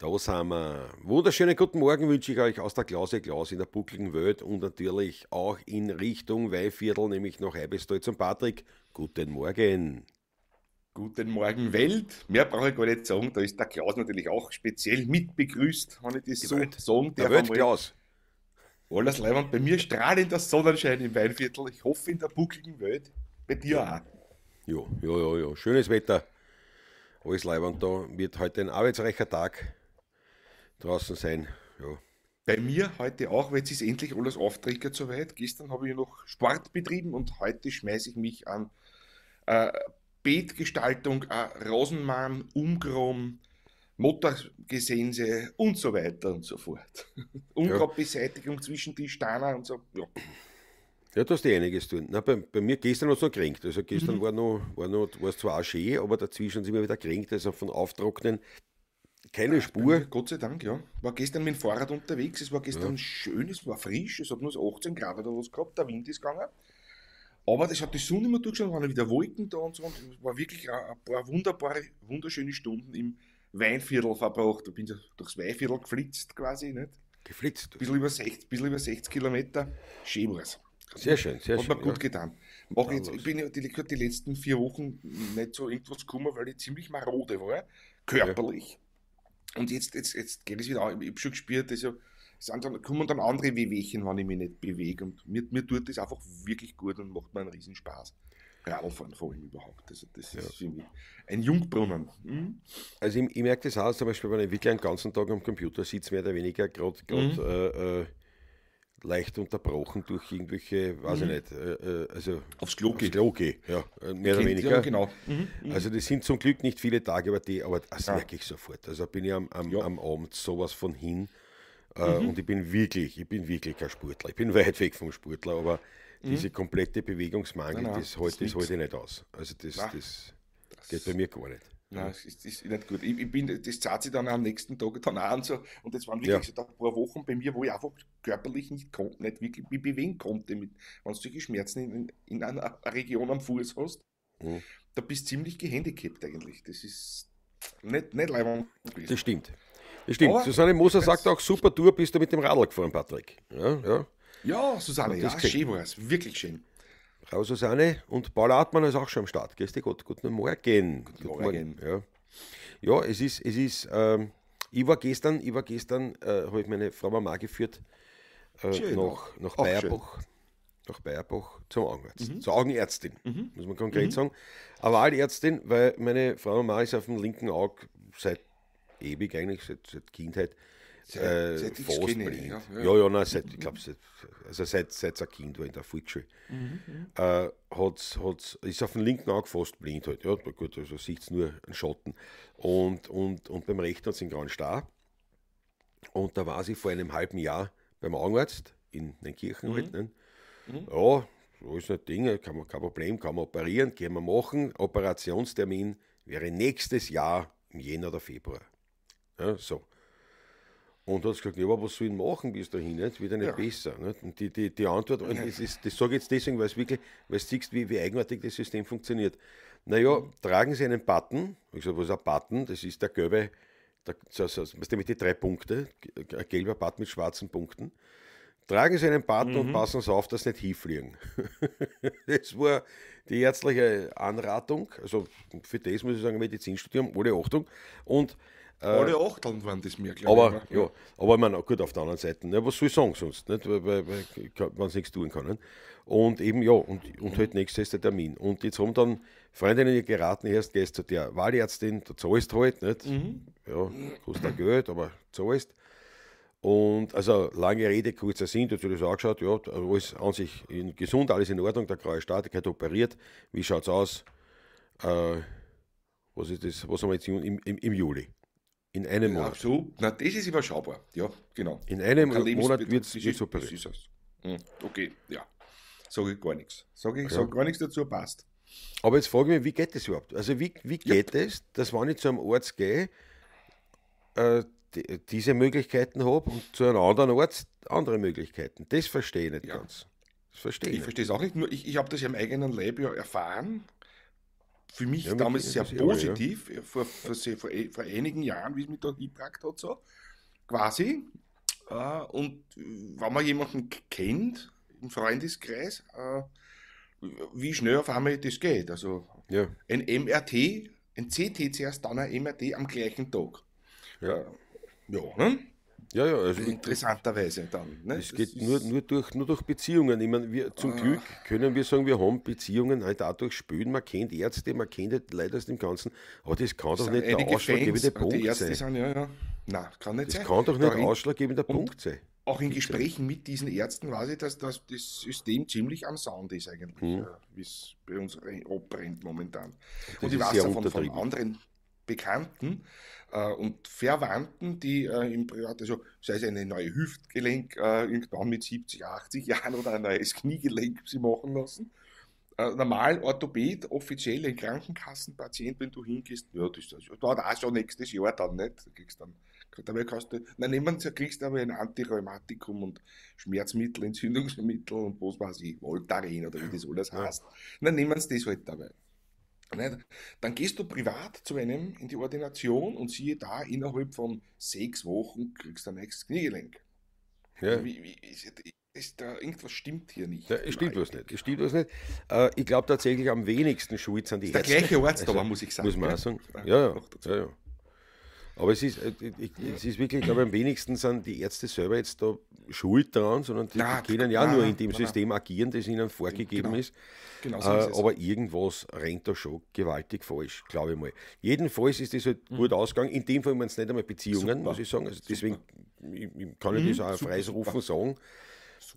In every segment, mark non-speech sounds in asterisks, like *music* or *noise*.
Da sind wir. Wunderschönen guten Morgen wünsche ich euch aus der Klause Klaus in der buckligen Welt und natürlich auch in Richtung Weihviertel, nämlich nach Eibestall zum Patrick. Guten Morgen. Guten Morgen Welt. Mehr brauche ich gar nicht sagen, da ist der Klaus natürlich auch speziell mit begrüßt, wenn ich das Die so Welt. sagen darf. Der Welt, Klaus. Alles leibend bei mir strahlender Sonnenschein im Weinviertel. Ich hoffe in der buckligen Welt. Bei dir ja. auch. Ja, ja, ja, ja. Schönes Wetter. Alles leibend da. Wird heute ein arbeitsreicher Tag draußen sein. Ja. Bei mir heute auch, weil jetzt ist endlich alles auftrickert soweit. Gestern habe ich noch Sport betrieben und heute schmeiße ich mich an äh, Beetgestaltung, äh, Rosenmann, Umgrom, Muttergesense und so weiter und so fort. Ungrabbeseitigung *laughs* ja. zwischen die Steiner und so. Ja. Ja, du hast eh einiges tun. Na, bei, bei, mir gestern hat es noch kränkt. Also gestern mhm. war es war zwar auch schön, aber dazwischen sind wir wieder kränkt. Also von Auftrocknen keine Spur, Gott sei Dank, ja. War gestern mit dem Fahrrad unterwegs, es war gestern ja. schön, es war frisch, es hat nur 18 Grad oder was gehabt, der Wind ist gegangen. Aber das hat die Sonne immer durchgeschaut, waren wieder Wolken da und so. Und es war wirklich ein paar wunderbare, wunderschöne Stunden im Weinviertel verbracht. Da bin ich durchs Weinviertel geflitzt quasi, nicht? Geflitzt? Ein bisschen über 60, bisschen über 60 Kilometer. Schön war es. Sehr schön, sehr schön. Hat mir gut ja. getan. Mach jetzt, ich bin ja die, die letzten vier Wochen nicht so irgendwas gekommen, weil ich ziemlich marode war, körperlich. Ja. Und jetzt, jetzt, jetzt geht es wieder an. Ich habe schon gespürt, also, es dann, kommen dann andere Wehwehchen, wenn ich mich nicht bewege. Und mir, mir tut das einfach wirklich gut und macht mir einen Riesenspaß. Spaß. Radfahren vor allem überhaupt. Also das ja. ist für mich ein Jungbrunnen. Mhm. Also ich, ich merke das auch, zum Beispiel, wenn ich wirklich einen ganzen Tag am Computer sitze, mehr oder weniger, gerade leicht unterbrochen durch irgendwelche, weiß mhm. ich nicht, äh, äh, also aufs Klo aufs Klo ja, äh, mehr oder weniger. Ja, genau. Mhm, mhm. Also das sind zum Glück nicht viele Tage, aber die, aber das ja. merke ich sofort. Also bin ich am, am, ja. am Abend sowas von hin äh, mhm. und ich bin wirklich, ich bin wirklich kein Sportler. Ich bin weit weg vom Sportler, aber mhm. diese komplette Bewegungsmangel, nein, nein, das halte ich heute nicht aus. Also das, das, das geht bei mir gar nicht. Nein, es ist, ist nicht gut. Ich, ich bin, das zahlt sich dann am nächsten Tag dann an. So. Und das waren wirklich ja. so ein paar Wochen bei mir, wo ich einfach körperlich nicht, konnte, nicht wirklich mich bewegen konnte. Mit, wenn du solche Schmerzen in, in einer Region am Fuß hast, mhm. da bist du ziemlich gehandicapt eigentlich. Das ist nicht, nicht leibend Das stimmt. Das stimmt. Aber Susanne Moser sagt auch, super Tour bist du mit dem Radl gefahren, Patrick. Ja, ja. ja Susanne, ja, schön war es. Wirklich schön. Frau Susanne und Paul Artmann ist auch schon am Start. Grüß dich Gott, guten Morgen. Guten, Morgen. Morgen. Ja. ja, es ist, es ist, ähm, ich war gestern, ich war gestern, äh, habe ich meine Frau Mama geführt äh, nach, nach Bayerbach. Nach Bayerbach zum Augenarzt, mhm. zur Augenärztin, mhm. muss man konkret mhm. sagen. Aber auch weil meine Frau Mama ist auf dem linken Auge seit ewig eigentlich, seit, seit Kindheit äh, seit fast Ja, ja. ja, ja nein, seit, ich glaube, seit, also seit, seit ein Kind war in der Volksschule. Mhm, ja. äh, hat's, hat's, ist auf dem linken Auge fast blind halt. Ja, gut, also sieht es nur einen Schatten. Und, und, und beim rechten hat es einen grauen Star. Und da war sie vor einem halben Jahr beim Augenarzt in den Kirchen halt, mhm. halt. Ne? Mhm. Ja, so ist nicht Ding, kann man, kein Problem, kann man operieren, können wir machen. Operationstermin wäre nächstes Jahr im Jänner oder Februar. Ja, so. Und hat gesagt, ja, aber was soll ich machen bis dahin? Nicht? Wird ja nicht ja. besser. Nicht? Und die, die, die Antwort, und das, ist, das sage ich jetzt deswegen, weil es wirklich, weil du siehst, wie, wie eigenartig das System funktioniert. Naja, mhm. tragen Sie einen Button. Ich sage, was ist ein Button? Das ist der gelbe, der, so, so, was mit die drei Punkte, ein gelber Button mit schwarzen Punkten. Tragen Sie einen Button mhm. und passen Sie auf, dass Sie nicht hinfliegen. *laughs* das war die ärztliche Anratung. Also für das muss ich sagen, Medizinstudium, alle Achtung. Und alle äh, Achteln waren das mir, glaube ich. Ja, aber ich meine, gut, auf der anderen Seite, ja, ne, was soll ich sagen sonst, nicht? weil, weil, weil man nichts tun kann. Und eben, ja, und, und halt nächstes ist der Termin. Und jetzt haben dann Freundinnen geraten, erst gehst zu der Wahlärztin, da zahlst halt, nicht? Mhm. Ja, kostet auch Geld, aber zahlst. Und also lange Rede, kurzer Sinn, dazu das angeschaut, ja, alles an sich in, gesund, alles in Ordnung, der graue Statik hat operiert, wie schaut es aus? Äh, was ist das, was haben wir jetzt im, im, im Juli? In einem Monat. Ach na, das ist überschaubar. Ja, genau. In einem Monat wird es nicht hm, so es. Okay, ja. Sage ich gar nichts. Sage ich ja. sag gar nichts dazu, passt. Aber jetzt frage ich mich, wie geht das überhaupt? Also, wie, wie geht ja. es, dass wenn ich zu einem Arzt gehe, äh, diese Möglichkeiten habe und zu einem anderen Arzt andere Möglichkeiten? Das verstehe ich nicht ja. ganz. Das verstehe ich. Ich verstehe es auch nicht, nur ich, ich habe das ja im eigenen Leben ja erfahren für mich ja, damals sehr positiv, ja. vor, vor, vor, eh, vor, einigen Jahren, wie es mich da gebracht hat, so quasi. Ah, und äh, wenn man jemanden kennt im Freundeskreis, äh, wie schnell auf einmal das geht. Also ja. ein MRT, ein CT zuerst, dann ein MRT am gleichen Tag. Ja, äh, ja ne? Ja, ja. Also Interessanterweise dann. Ne? Es geht nur, nur, durch, nur durch Beziehungen. Ich meine, wir, zum ah. Glück können wir sagen, wir haben Beziehungen halt dadurch spülen. Man kennt Ärzte, man kennt halt leider aus dem Ganzen. Aber das kann das doch nicht der ausschlaggebende ah, Punkt die Ärzte sein. Sind, ja, ja. Nein, kann nicht das sein. kann doch nicht Darin, ausschlaggebender Punkt sein. Auch in Gesprächen mit diesen Ärzten weiß ich, dass, dass das System ziemlich am Sound ist eigentlich, hm. wie es bei uns abbrennt momentan. Und, und ich weiß auch von anderen Bekannten, äh, und Verwandten, die äh, im Privat, also sei es eine neue Hüftgelenk äh, irgendwann mit 70, 80 Jahren oder ein neues Kniegelenk sie machen lassen. Äh, normal Orthopäd, offiziell ein Krankenkassenpatient, wenn du hingehst, ja, das, das dauert auch schon nächstes Jahr dann nicht. Du kriegst dann, dabei kannst du, nein, nehmen sie, kriegst aber ein Antirheumatikum und Schmerzmittel, Entzündungsmittel und was weiß ich, Voltaren oder wie das alles heißt. Dann nehmen sie das halt dabei. Ne, dann gehst du privat zu einem in die Ordination und siehe da, innerhalb von sechs Wochen kriegst du ein nächstes Kniegelenk. Ja. wie, wie, ist, ist da, irgendwas stimmt hier nicht. Ja, es stimmt was nicht. Es stimmt was nicht. Äh, ich glaube tatsächlich am wenigsten schuld sind die Ärzte. Der gleiche Arzt, also, aber muss ich sagen. Muss man auch sagen. Ja, ja. ja, ja. Aber es ist, äh, ich, es ist wirklich, ich glaube am wenigsten sind die Ärzte selber jetzt da schuld dran, sondern die, ja, können ja, ja nur in dem ja, System agieren, das ihnen vorgegeben genau. ist. Genau so äh, aber irgendwas rennt da schon gewaltig falsch, glaube ich mal. Jedenfalls ist das halt mhm. gut ausgegangen. In dem Fall waren es nicht einmal Beziehungen, super. muss ich sagen. Also deswegen ich, ich kann ich mhm. das auch freies Rufen sagen.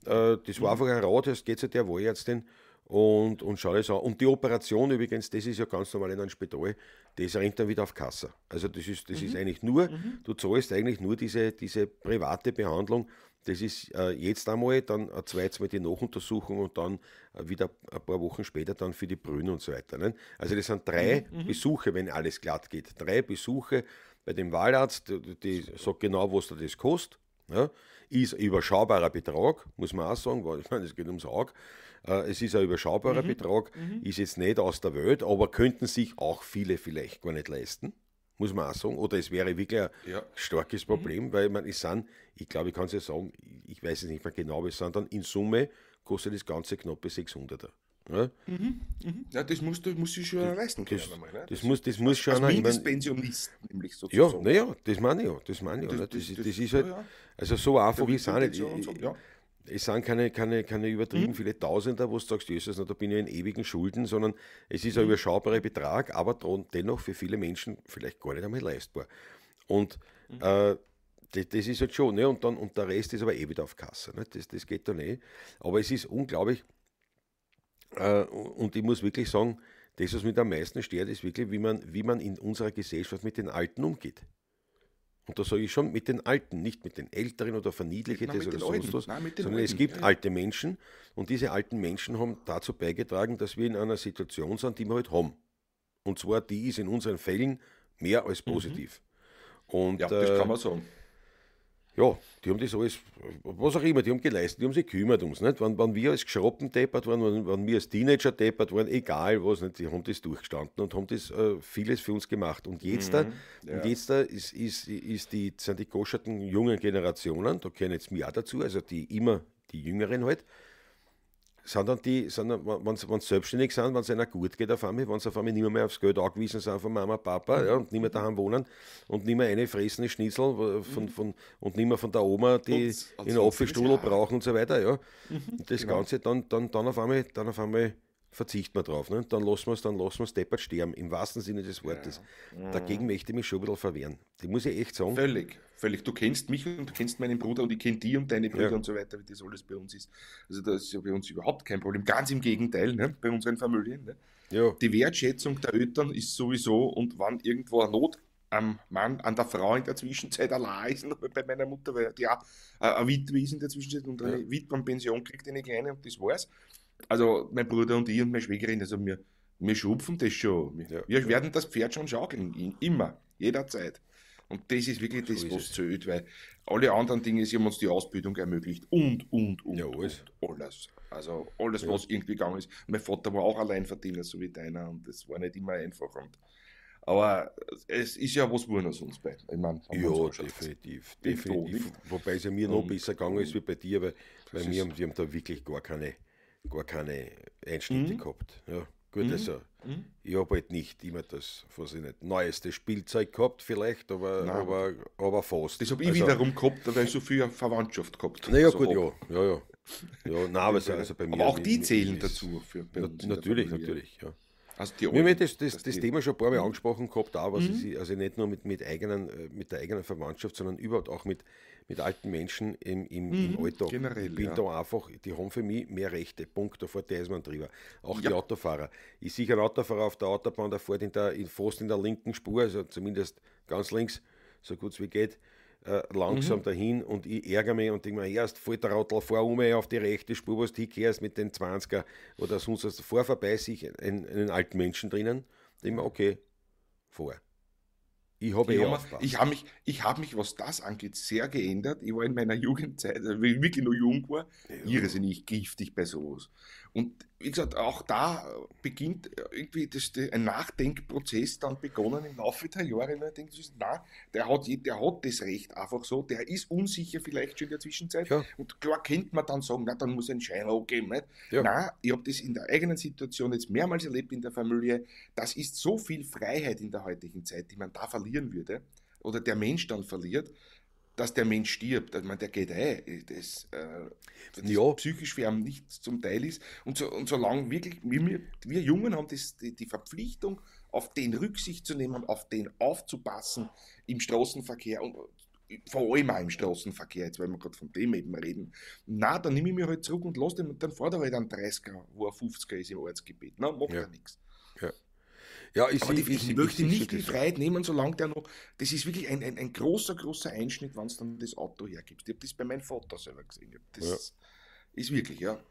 Äh, das war mhm. einfach ein Rat, jetzt geht es ja halt der Wahlärztin und, und schau das an. Und die Operation übrigens, das ist ja ganz normal in einem Spital, das rennt dann wieder auf Kasse. Also das ist, das mhm. ist eigentlich nur, mhm. du zahlst eigentlich nur diese, diese private Behandlung. Das ist äh, jetzt einmal, dann ein äh, zweites Mal die Nachuntersuchung und dann äh, wieder ein paar Wochen später dann für die Brünen und so weiter. Ne? Also das sind drei mhm. mhm. Besuche, wenn alles glatt geht. Drei Besuche bei dem Wahlarzt, die, die sagt genau, was da das kostet. Ja? Ist ein überschaubarer Betrag, muss man auch sagen, weil ich meine, es geht ums Auge. Äh, es ist ein überschaubarer mhm. Betrag, mhm. ist jetzt nicht aus der Welt, aber könnten sich auch viele vielleicht gar nicht leisten, muss man auch sagen. Oder es wäre wirklich ein ja. starkes mhm. Problem, mhm. weil man es sind, ich glaube, ich kann es ja sagen, ich weiß es nicht mehr genau, aber es sind dann in Summe kostet das Ganze knappe 600er. Ja? Ne? Mhm. Mhm. ja, das muss, das muss ich schon leisten können. Das, einmal, ne? das, das, muss, das muss schon als Mindestpensionist nämlich sozusagen. Ja, naja, das meine ich ja. Das meine ich ja. Das, ne? ist, das ist halt, ja, ja. also so einfach ist es auch nicht. so, ja es sind keine, keine, keine übertrieben mhm. viele Tausender, wo du sagst, Jesus, na, da bin ich in ewigen Schulden, sondern es ist ein mhm. überschaubarer Betrag, aber dennoch für viele Menschen vielleicht gar nicht einmal leistbar. Und mhm. äh, das, das, ist halt schon, ne? und, dann, und der Rest ist aber eh wieder auf Kasse. Ne? Das, das geht da nicht. Aber es ist unglaublich, äh, und ich muss wirklich sagen, das, was mich am meisten stört, ist wirklich, wie man, wie man in unserer Gesellschaft mit den Alten umgeht. Und da sage ich schon mit den Alten, nicht mit den Älteren oder verniedliche das oder sonst was, sondern Leuten. es gibt ja. alte Menschen und diese alten Menschen haben dazu beigetragen, dass wir in einer Situation sind, die wir heute halt haben. Und zwar die ist in unseren Fällen mehr als mhm. positiv. Mhm. Und, ja, das kann äh, man sagen. Ja, die haben das alles, was auch immer, die haben geleistet, die haben sich gekümmert ums. Nicht? Wenn, wenn wir als Geschroppen deppert waren, wenn, wenn wir als Teenager deppert waren, egal was, nicht? die haben das durchgestanden und haben das äh, vieles für uns gemacht. Und jetzt, mhm, da, ja. und jetzt da ist, ist, ist die, sind die koscherten jungen Generationen, da gehören jetzt mir auch dazu, also die immer die Jüngeren halt, sondern die, sondern wenn sie selbstständig sind, wenn es ihnen gut geht auf einmal, wenn sie auf einmal nicht mehr aufs Geld angewiesen sind von Mama, Papa mhm. ja, und nicht mehr daheim wohnen und nicht mehr eine fressene Schnitzel von, mhm. von, und nicht mehr von der Oma, die und, in einen Apfelstuhl brauchen und so weiter, ja. Mhm. Das genau. Ganze dann, dann, dann auf einmal, dann auf einmal verzichten wir drauf. Ne? Dann lassen wir es, dann lassen wir es deppert sterben, im wahrsten Sinne des Wortes. Ja. Dagegen mhm. möchte ich mich schon ein bisschen verwehren. Die muss ich echt sagen. Völlig, völlig. Du kennst mich und du kennst meinen Bruder und ich kenne die und deine Brüder ja. und so weiter, wie das alles bei uns ist. Also das ist ja bei uns überhaupt kein Problem. Ganz im Gegenteil, ne? bei unseren Familien. Ne? Ja. Die Wertschätzung der Eltern ist sowieso und wann irgendwo eine Not am Mann, an der Frau in der Zwischenzeit allein ist, *laughs* bei meiner Mutter, weil die auch äh, eine Witwe ist in der Zwischenzeit und eine ja. Pension kriegt eine kleine und das war's also mein Bruder und ich und meine Schwägerin, also wir, wir schupfen das schon. Wir, ja. wir werden das Pferd schon schaukeln, immer, jederzeit. Und das ist wirklich so das, ist was zählt, weil alle anderen Dinge, sie haben uns die Ausbildung ermöglicht und, und, und, ja, alles. Und alles. Also alles, ja. was irgendwie gegangen ist. Mein Vater war auch Alleinverdiener, so wie deiner, und das war nicht immer einfach. Und, aber es ist ja was Wurnes uns bei. Ich mein, ja, definitiv. definitiv. Wobei es ja mir noch und, besser gegangen ist wie bei dir, weil, weil wir, haben, wir haben da wirklich gar keine gar keine Einschnitte mhm. gehabt. Ja, gut, mhm. also mhm. ich habe halt nicht immer das, was ich nicht, neueste Spielzeug gehabt, vielleicht, aber, Nein. aber, aber fast. Das habe ich also, wiederum gehabt, weil ich so viel Verwandtschaft gehabt habe. Naja, so gut, ja, ja, ja. Ja, nein, also, *laughs* also bei mir. Aber auch die zählen mit, dazu. Für, na, natürlich, natürlich, ja. Also die Wir haben das, das, das, das Thema schon ein paar Mal mhm. angesprochen gehabt, auch, was mhm. ist, also nicht nur mit, mit, eigenen, äh, mit der eigenen Verwandtschaft, sondern überhaupt auch mit, mit alten Menschen im, im, mhm, im Alltag. Generell, ich bin ja. da einfach, die haben für mich mehr Rechte. Punkt, da fährt der Eismann drüber. Auch ja. die Autofahrer. Ich sehe einen Autofahrer auf der Autobahn, der fährt in der, in, fast in der linken Spur, also zumindest ganz links, so gut es wie geht. Äh, langsam mhm. dahin und ich ärgere mich und denke mir, erst fällt der Radl vor, um auf die rechte Spur, wo du hinkehrst mit den 20er oder sonst was. Vor vorbei sich einen, einen alten Menschen drinnen, denke mir, okay, vor. Ich habe ich, hab eh ich habe mich, ich hab mich, was das angeht, sehr geändert. Ich war in meiner *laughs* Jugendzeit, äh, wie ich wirklich noch jung war, ja. irrsinnig giftig bei sowas. Und wie gesagt, auch da äh, beginnt äh, irgendwie das, ein Nachdenkprozess dann begonnen im Laufe der Jahre. Und ne? ich denke, na, der hat, der hat das Recht einfach so, der ist unsicher vielleicht schon in der Zwischenzeit. Ja. Und klar könnte man dann sagen, na, dann muss ein Schein auch geben. Nicht? Ja. Nein, ich habe das in der eigenen Situation jetzt mehrmals erlebt in der Familie. Das ist so viel Freiheit in der heutigen Zeit, die man da verlieren würde oder der Mensch dann verliert dass der Mensch stirbt. Also, ich meine, der geht ein. Eh. Das, äh, das ja. psychisch für nicht zum Teil ist. Und, so, und solange wirklich, wir, wir Jungen haben das, die, die, Verpflichtung, auf den Rücksicht zu nehmen, auf den aufzupassen im Straßenverkehr und äh, vor allem auch im Straßenverkehr, jetzt weil wir gerade von dem eben reden. Na, dann nehme ich mich halt zurück und lasse den, dann fahrt er halt einen 30er, wo er 50er ist im Ortsgebiet. Na, macht ja, ja nichts. Ja, ich, Aber die, ich, ich möchte nicht die Freiheit nehmen, solange der noch. Das ist wirklich ein, ein, ein großer, großer Einschnitt, wenn es dann das Auto hergibt. Ich habe das bei meinem Vater selber gesehen. Das ja. ist wirklich, ja.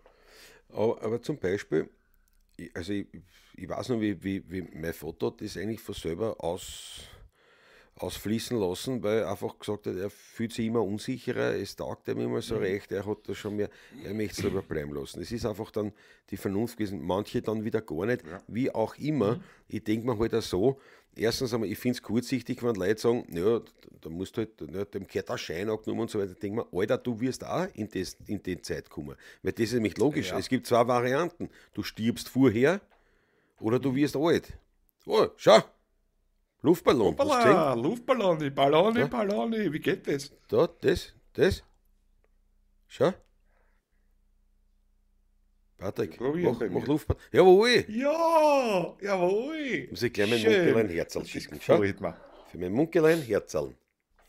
Aber, aber zum Beispiel, also ich, ich weiß noch, wie, wie, wie mein Vater das eigentlich von selber aus ausfließen lassen, weil er einfach gesagt hat, er fühlt sich immer unsicherer, es taugt ihm immer so mhm. recht, er hat das schon mehr, er möchte es lieber bleiben lassen. Es ist einfach dann die Vernunft gewesen, manche dann wieder gar nicht, ja. wie auch immer. Mhm. Ich denke mir halt auch so, erstens einmal, ich finde es kurzsichtig, wenn Leute sagen, naja, da musst du halt, na, dem gehört der Schein angenommen und so weiter. Ich denke mir, Alter, du wirst auch in, des, in den Zeit kommen. Weil das ist nämlich logisch. Ja. Es gibt zwei Varianten. Du stirbst vorher oder du mhm. wirst alt. Oh, schau, Luftballon. Hoppala, Luftballone, Ballone, ja. Ballone, wie geht das? Da, das, das. Schau. Patrick, mach, mach Luftballon. Jawohl! Ja, jawohl! Muss ich gleich mein Munkelein Herzl schicken. Schau. Für mein Munkelein Herzl.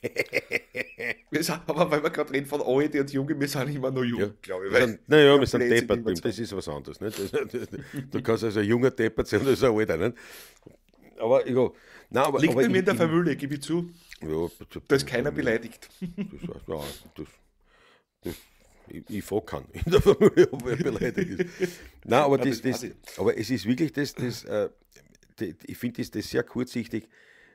*laughs* sind, aber weil wir gerade reden von alt und junge, wir sind immer noch jung, ja. glaube ich. Weil naja, wir sind deppert, das ist was anderes. Nicht? *laughs* du kannst also ein junger deppert sein das ist ein alter. Nicht? Aber ich glaube, Nein, aber, Liegt aber bei mir in der Familie, gebe ich zu. Ja, da ist keiner beleidigt. Das, ja, *laughs* das, das, ich, ich frage keinen *laughs* in der Familie, ob er beleidigt ist. Nein, aber, das, das, aber es ist wirklich das, das äh, ich finde das, das sehr kurzsichtig,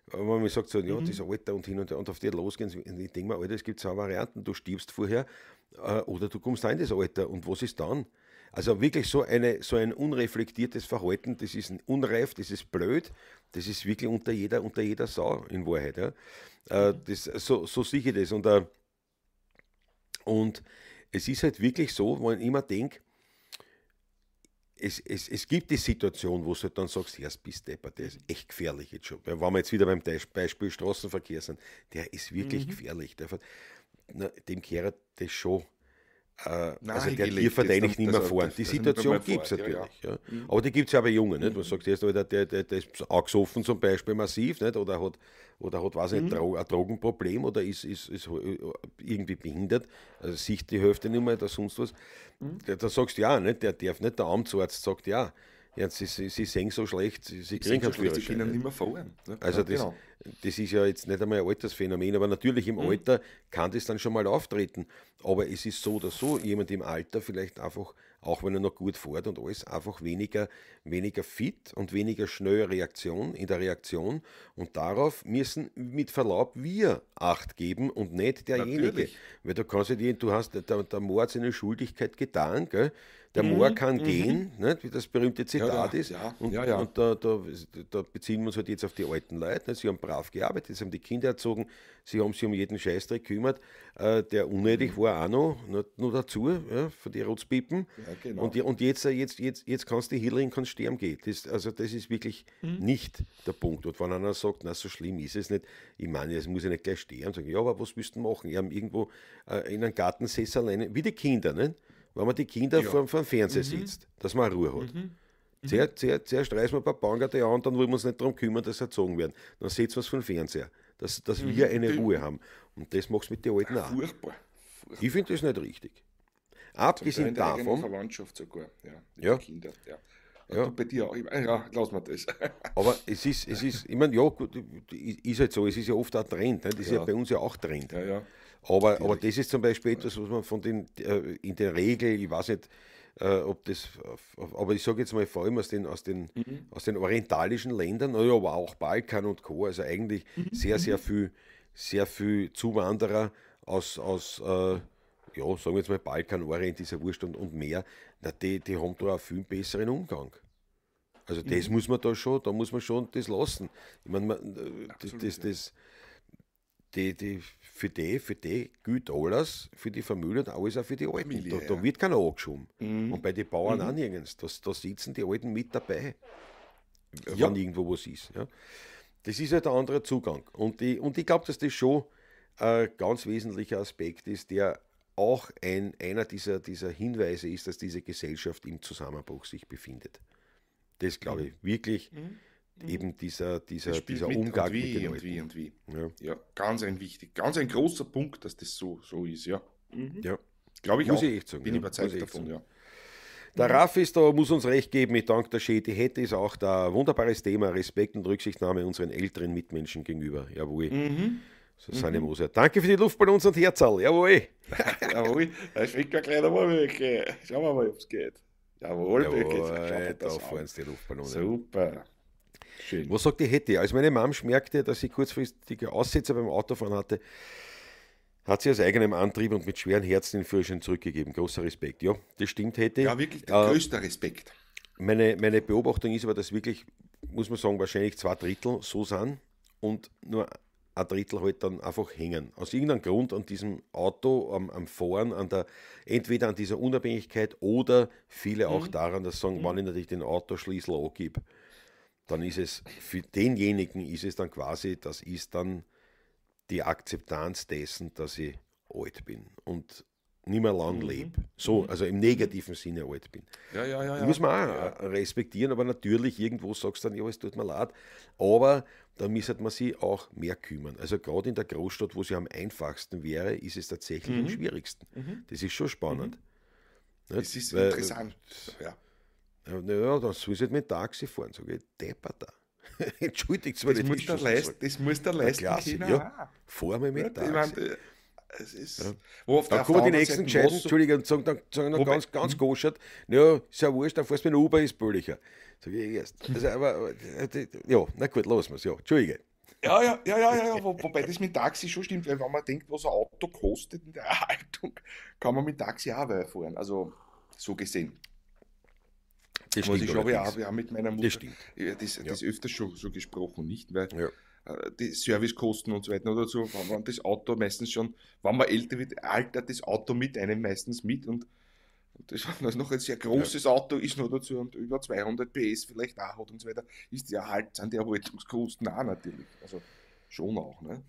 wenn man sagt, so, ja, mhm. das Alter und hin und her und auf die losgehen. Und ich denke mir, Alter, es gibt zwei Varianten. Du stirbst vorher äh, oder du kommst ein in das Alter. Und was ist dann? Also wirklich so, eine, so ein unreflektiertes Verhalten, das ist unreif, das ist blöd, das ist wirklich unter jeder, unter jeder Sau in Wahrheit. Ja. Äh, mhm. das, so, so sicher das. Und, äh, und es ist halt wirklich so, wo ich immer denke, es, es, es, gibt die Situation, wo du halt dann sagst, ja, bist Depper, der ist echt gefährlich jetzt schon. Wenn wir jetzt wieder beim Beispiel Straßenverkehr sind, der ist wirklich mhm. gefährlich. Der, na, dem kehrt das schon äh, Nein, also der Tierver deine ich nicht mehr vor. Die Situation gibt es natürlich. Ja, ja. Mhm. Ja. Aber die gibt es ja bei Jungen. Nicht? Man sagt, jetzt, der, der, der, der ist angesoffen zum Beispiel massiv nicht? oder hat, oder hat weiß nicht, mhm. ein Drogenproblem oder ist, ist, ist äh, irgendwie behindert, also sieht die Hälfte nicht mehr oder sonst was. Mhm. Da sagst du ja, nicht? der darf nicht, der Amtsarzt sagt ja. Ja, sie, sie, sie sehen so schlecht, sie, sie kriegen so schlecht, sie können nicht mehr fahren. Ne? Also ja, das, genau. das ist ja jetzt nicht einmal ein Altersphänomen, aber natürlich im mhm. Alter kann das dann schon mal auftreten. Aber es ist so oder so, jemand im Alter vielleicht einfach, auch wenn er noch gut fährt und alles, einfach weniger, weniger fit und weniger schnell Reaktion in der Reaktion. Und darauf müssen mit Verlaub wir Acht geben und nicht derjenige. Natürlich. Weil du kannst ja, du hast der, der Mord seine Schuldigkeit getan, gell? Der mhm. Moor kann mhm. gehen, nicht? wie das berühmte Zitat ja, ist. Ja, und, ja, und da, da, da, beziehen wir uns halt jetzt auf die alten Leute. Nicht? Sie haben brav gearbeitet, sie haben die Kinder erzogen, sie haben sich um jeden Scheißdreck gekümmert, äh, der unnötig mhm. war auch noch, nicht? nur dazu, ja, von den Rotzpippen. Genau. Und, und, jetzt, jetzt, jetzt, jetzt kannst du die Hitlerin kannst sterben gehen. Das, also das ist wirklich mhm. nicht der Punkt. Und wenn einer sagt, na so schlimm ist es nicht, ich meine, es muss ja nicht gleich sterben, sagen, ja, aber was müssten machen? Wir haben irgendwo äh, in einem Gartensessel, wie die Kinder, nicht? wenn man die Kinder ja. vor, vor dem Fernseher mhm. sitzt, dass man Ruhe hat. Mhm. mhm. Zuerst, mhm. zuerst, zuerst reißen wir ein paar Bangerte an, dann wollen wir uns nicht darum kümmern, dass sie erzogen werden. Dann seht ihr was vom Fernseher, dass, dass mhm. wir eine Ruhe haben. Und das macht es mit den Alten auch. Furchtbar. Furchtbar. Ich finde das nicht richtig. Abgesehen davon. der Verwandtschaft sogar, ja. ja. Kinder, ja. Ja. Also bei dir auch. Ja, lass mal das. *laughs* Aber es ist, es ist, ich meine, ja, gut, ist halt so, es ist ja oft auch Trend. Ne? Das ja. ist ja bei uns ja auch Trend. Ja, ja. Aber, aber das ist zum Beispiel etwas, was man von den, äh, in der Regel, ich weiß nicht, äh, ob das, aber ich sage jetzt mal vor allem aus den, aus den, mhm. aus den orientalischen Ländern, aber auch Balkan und Co., also eigentlich mhm. sehr, sehr mhm. viel, sehr viel Zuwanderer aus, aus äh, ja, sagen wir jetzt mal Balkan, Orient, dieser Wurst und, und mehr, na, die, die haben da einen viel besseren Umgang. Also das mhm. muss man da schon, da muss man schon das lassen. Ich meine, äh, das, Absolut, das, das, die, die, für die, für die gilt alles, für die Familie und alles auch für die Alten. Familie, da, ja. da, wird keiner angeschoben. Mhm. Und bei den Bauern mhm. auch nirgends. Da, da sitzen die Alten mit dabei, ja. wenn irgendwo was ist. Ja. Das ist halt ein anderer Zugang. Und ich, und ich glaube, dass das schon ein ganz wesentlicher Aspekt ist, der auch ein, einer dieser, dieser Hinweise ist, dass diese Gesellschaft im Zusammenbruch sich befindet. Das glaube mhm. ich mhm. wirklich. Mhm. Mhm. eben dieser, dieser, dieser Umgang und wie, mit den und wie, und wie. Ja. ja. ganz ein wichtig, ganz ein großer Punkt, dass das so, so ist, ja. Mhm. Ja. Glaube ich muss auch. Ich echt sagen, Bin ja. überzeugt davon, ja. Der mhm. Raff ist da, muss uns recht geben, mit Dank der Schädi hätte es auch da wunderbares Thema, Respekt und Rücksichtnahme unseren älteren Mitmenschen gegenüber. Jawohl. Mhm. So seine mhm. Mose. Also. Danke für die Luftballons und Herzal. Jawohl. *laughs* Jawohl. Da schwingt ein kleiner Murmelk. Schauen wir mal, ob es geht. Jawohl, Jawohl da fahren die Luftballons. Super. Schön. Was sagt die Hetty? Als meine Mom merkte, dass ich kurzfristige Aussetzer beim Autofahren hatte, hat sie aus eigenem Antrieb und mit schweren Herzen den Führerschein zurückgegeben. Großer Respekt, ja. Das stimmt, Hetty. Ja, wirklich der äh, größte Respekt. Meine, meine Beobachtung ist aber, dass wirklich, muss man sagen, wahrscheinlich zwei Drittel so sind und nur ein Drittel halt dann einfach hängen. Aus irgendeinem Grund an diesem Auto, am, am Fahren, an der, entweder an dieser Unabhängigkeit oder viele auch mhm. daran, dass sie sagen, mhm. wann ich natürlich den Autoschlüssel angebe dann ist es, für denjenigen ist es dann quasi, das ist dann die Akzeptanz dessen, dass ich alt bin und nicht mehr lang mhm. lebe. So, mhm. also im negativen Sinne alt bin. Ja, ja, ja. ja. Muss man auch ja. respektieren, aber natürlich irgendwo sagst du dann, ja, es tut mir leid, aber da müsste man sich auch mehr kümmern. Also gerade in der Großstadt, wo es ja am einfachsten wäre, ist es tatsächlich mhm. am schwierigsten. Mhm. Das ist schon spannend. Mhm. Ne? Das ist Weil, interessant. Ja. Naja, dann soll ich halt mit Taxi fahren. Sag ich, deppert da. *laughs* Entschuldigt, das, muss der leisten, das muss der leisten Ja, fahr mal mit Taxi. Ich mein, es ist, ja. dann kommen die nächsten Gescheiten, Entschuldigung, und sagen dann sagen noch ganz, ganz hm. goschert, ja, ist ja wurscht, dann fährst du mit Uber, ist billiger. Sag ich erst. Also, aber, ja, na gut, lassen wir es, ja, Entschuldige. Ja, ja, ja, ja, ja, wo, wobei das mit Taxi schon stimmt, weil wenn man denkt, was ein Auto kostet in der *laughs* Erhaltung, kann man mit Taxi auch weit fahren. Also, so gesehen. Das muss ich habe ja auch mit meiner Mutter das, das, das ja. öfters schon so gesprochen, nicht? Weil ja. Äh, die Servicekosten und so weiter oder so, wenn das Auto meistens schon, wenn man älter wird, altert das Auto mit einem meistens mit und das, *laughs* das noch ein sehr großes ja. Auto ist noch dazu und über 200 PS vielleicht auch hat und so weiter, ist ja halt, sind die Erhaltungskosten auch natürlich. Also schon auch. Ne?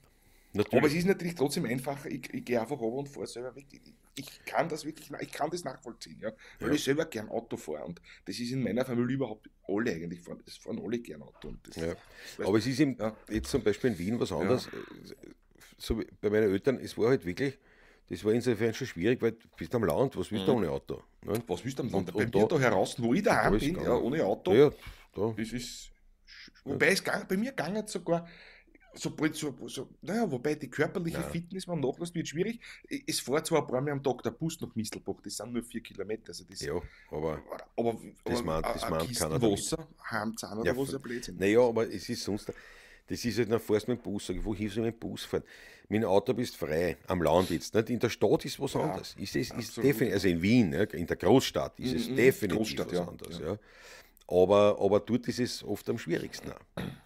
Aber es ist natürlich trotzdem einfacher, ich, ich gehe einfach runter und fahre selber weg. Ich, ich kann das wirklich, ich kann das nachvollziehen, ja. Weil ja. ich selber gern Auto fahre und das ist in meiner Familie überhaupt alle eigentlich fahren, es fahren alle gern Auto. Das, ja. Aber es ist eben jetzt zum Beispiel in Wien was anderes. Äh, so bei meinen Eltern, es war halt wirklich, das war insofern schon schwierig, weil du bist am Land, was willst du mhm. ohne Auto? Ne? Was willst du am Land? Und, bei und mir da, da heraus, wo ich daheim bin, ohne Auto, ja, da. das ist Wobei es gang, bei mir gegangen jetzt sogar, so, so, so, naja, wobei die körperliche ja. Fitness, man nachlässt, wird schwierig. Es fährt zwar ein paar Mal am Tag der Bus nach Mistelbach, das sind nur vier Kilometer. Also das, ja, aber, aber, das meint, das meint keiner. Wasser, Heimzahn oder ja, was, Blödsinn. Naja, aber es ist sonst, das ist halt, dann fährst du mit dem Bus, sag ich, wo hilfst du mit dem Bus fahren? Mit dem Auto bist frei, am Land jetzt. Nicht? In der Stadt ist was ja, anderes. Ist, ist, ist definitiv, also in Wien, in der Großstadt ist es mhm, mhm. definitiv Großstadt, was anderes. Ja. Aber, aber dort ist es oft am schwierigsten.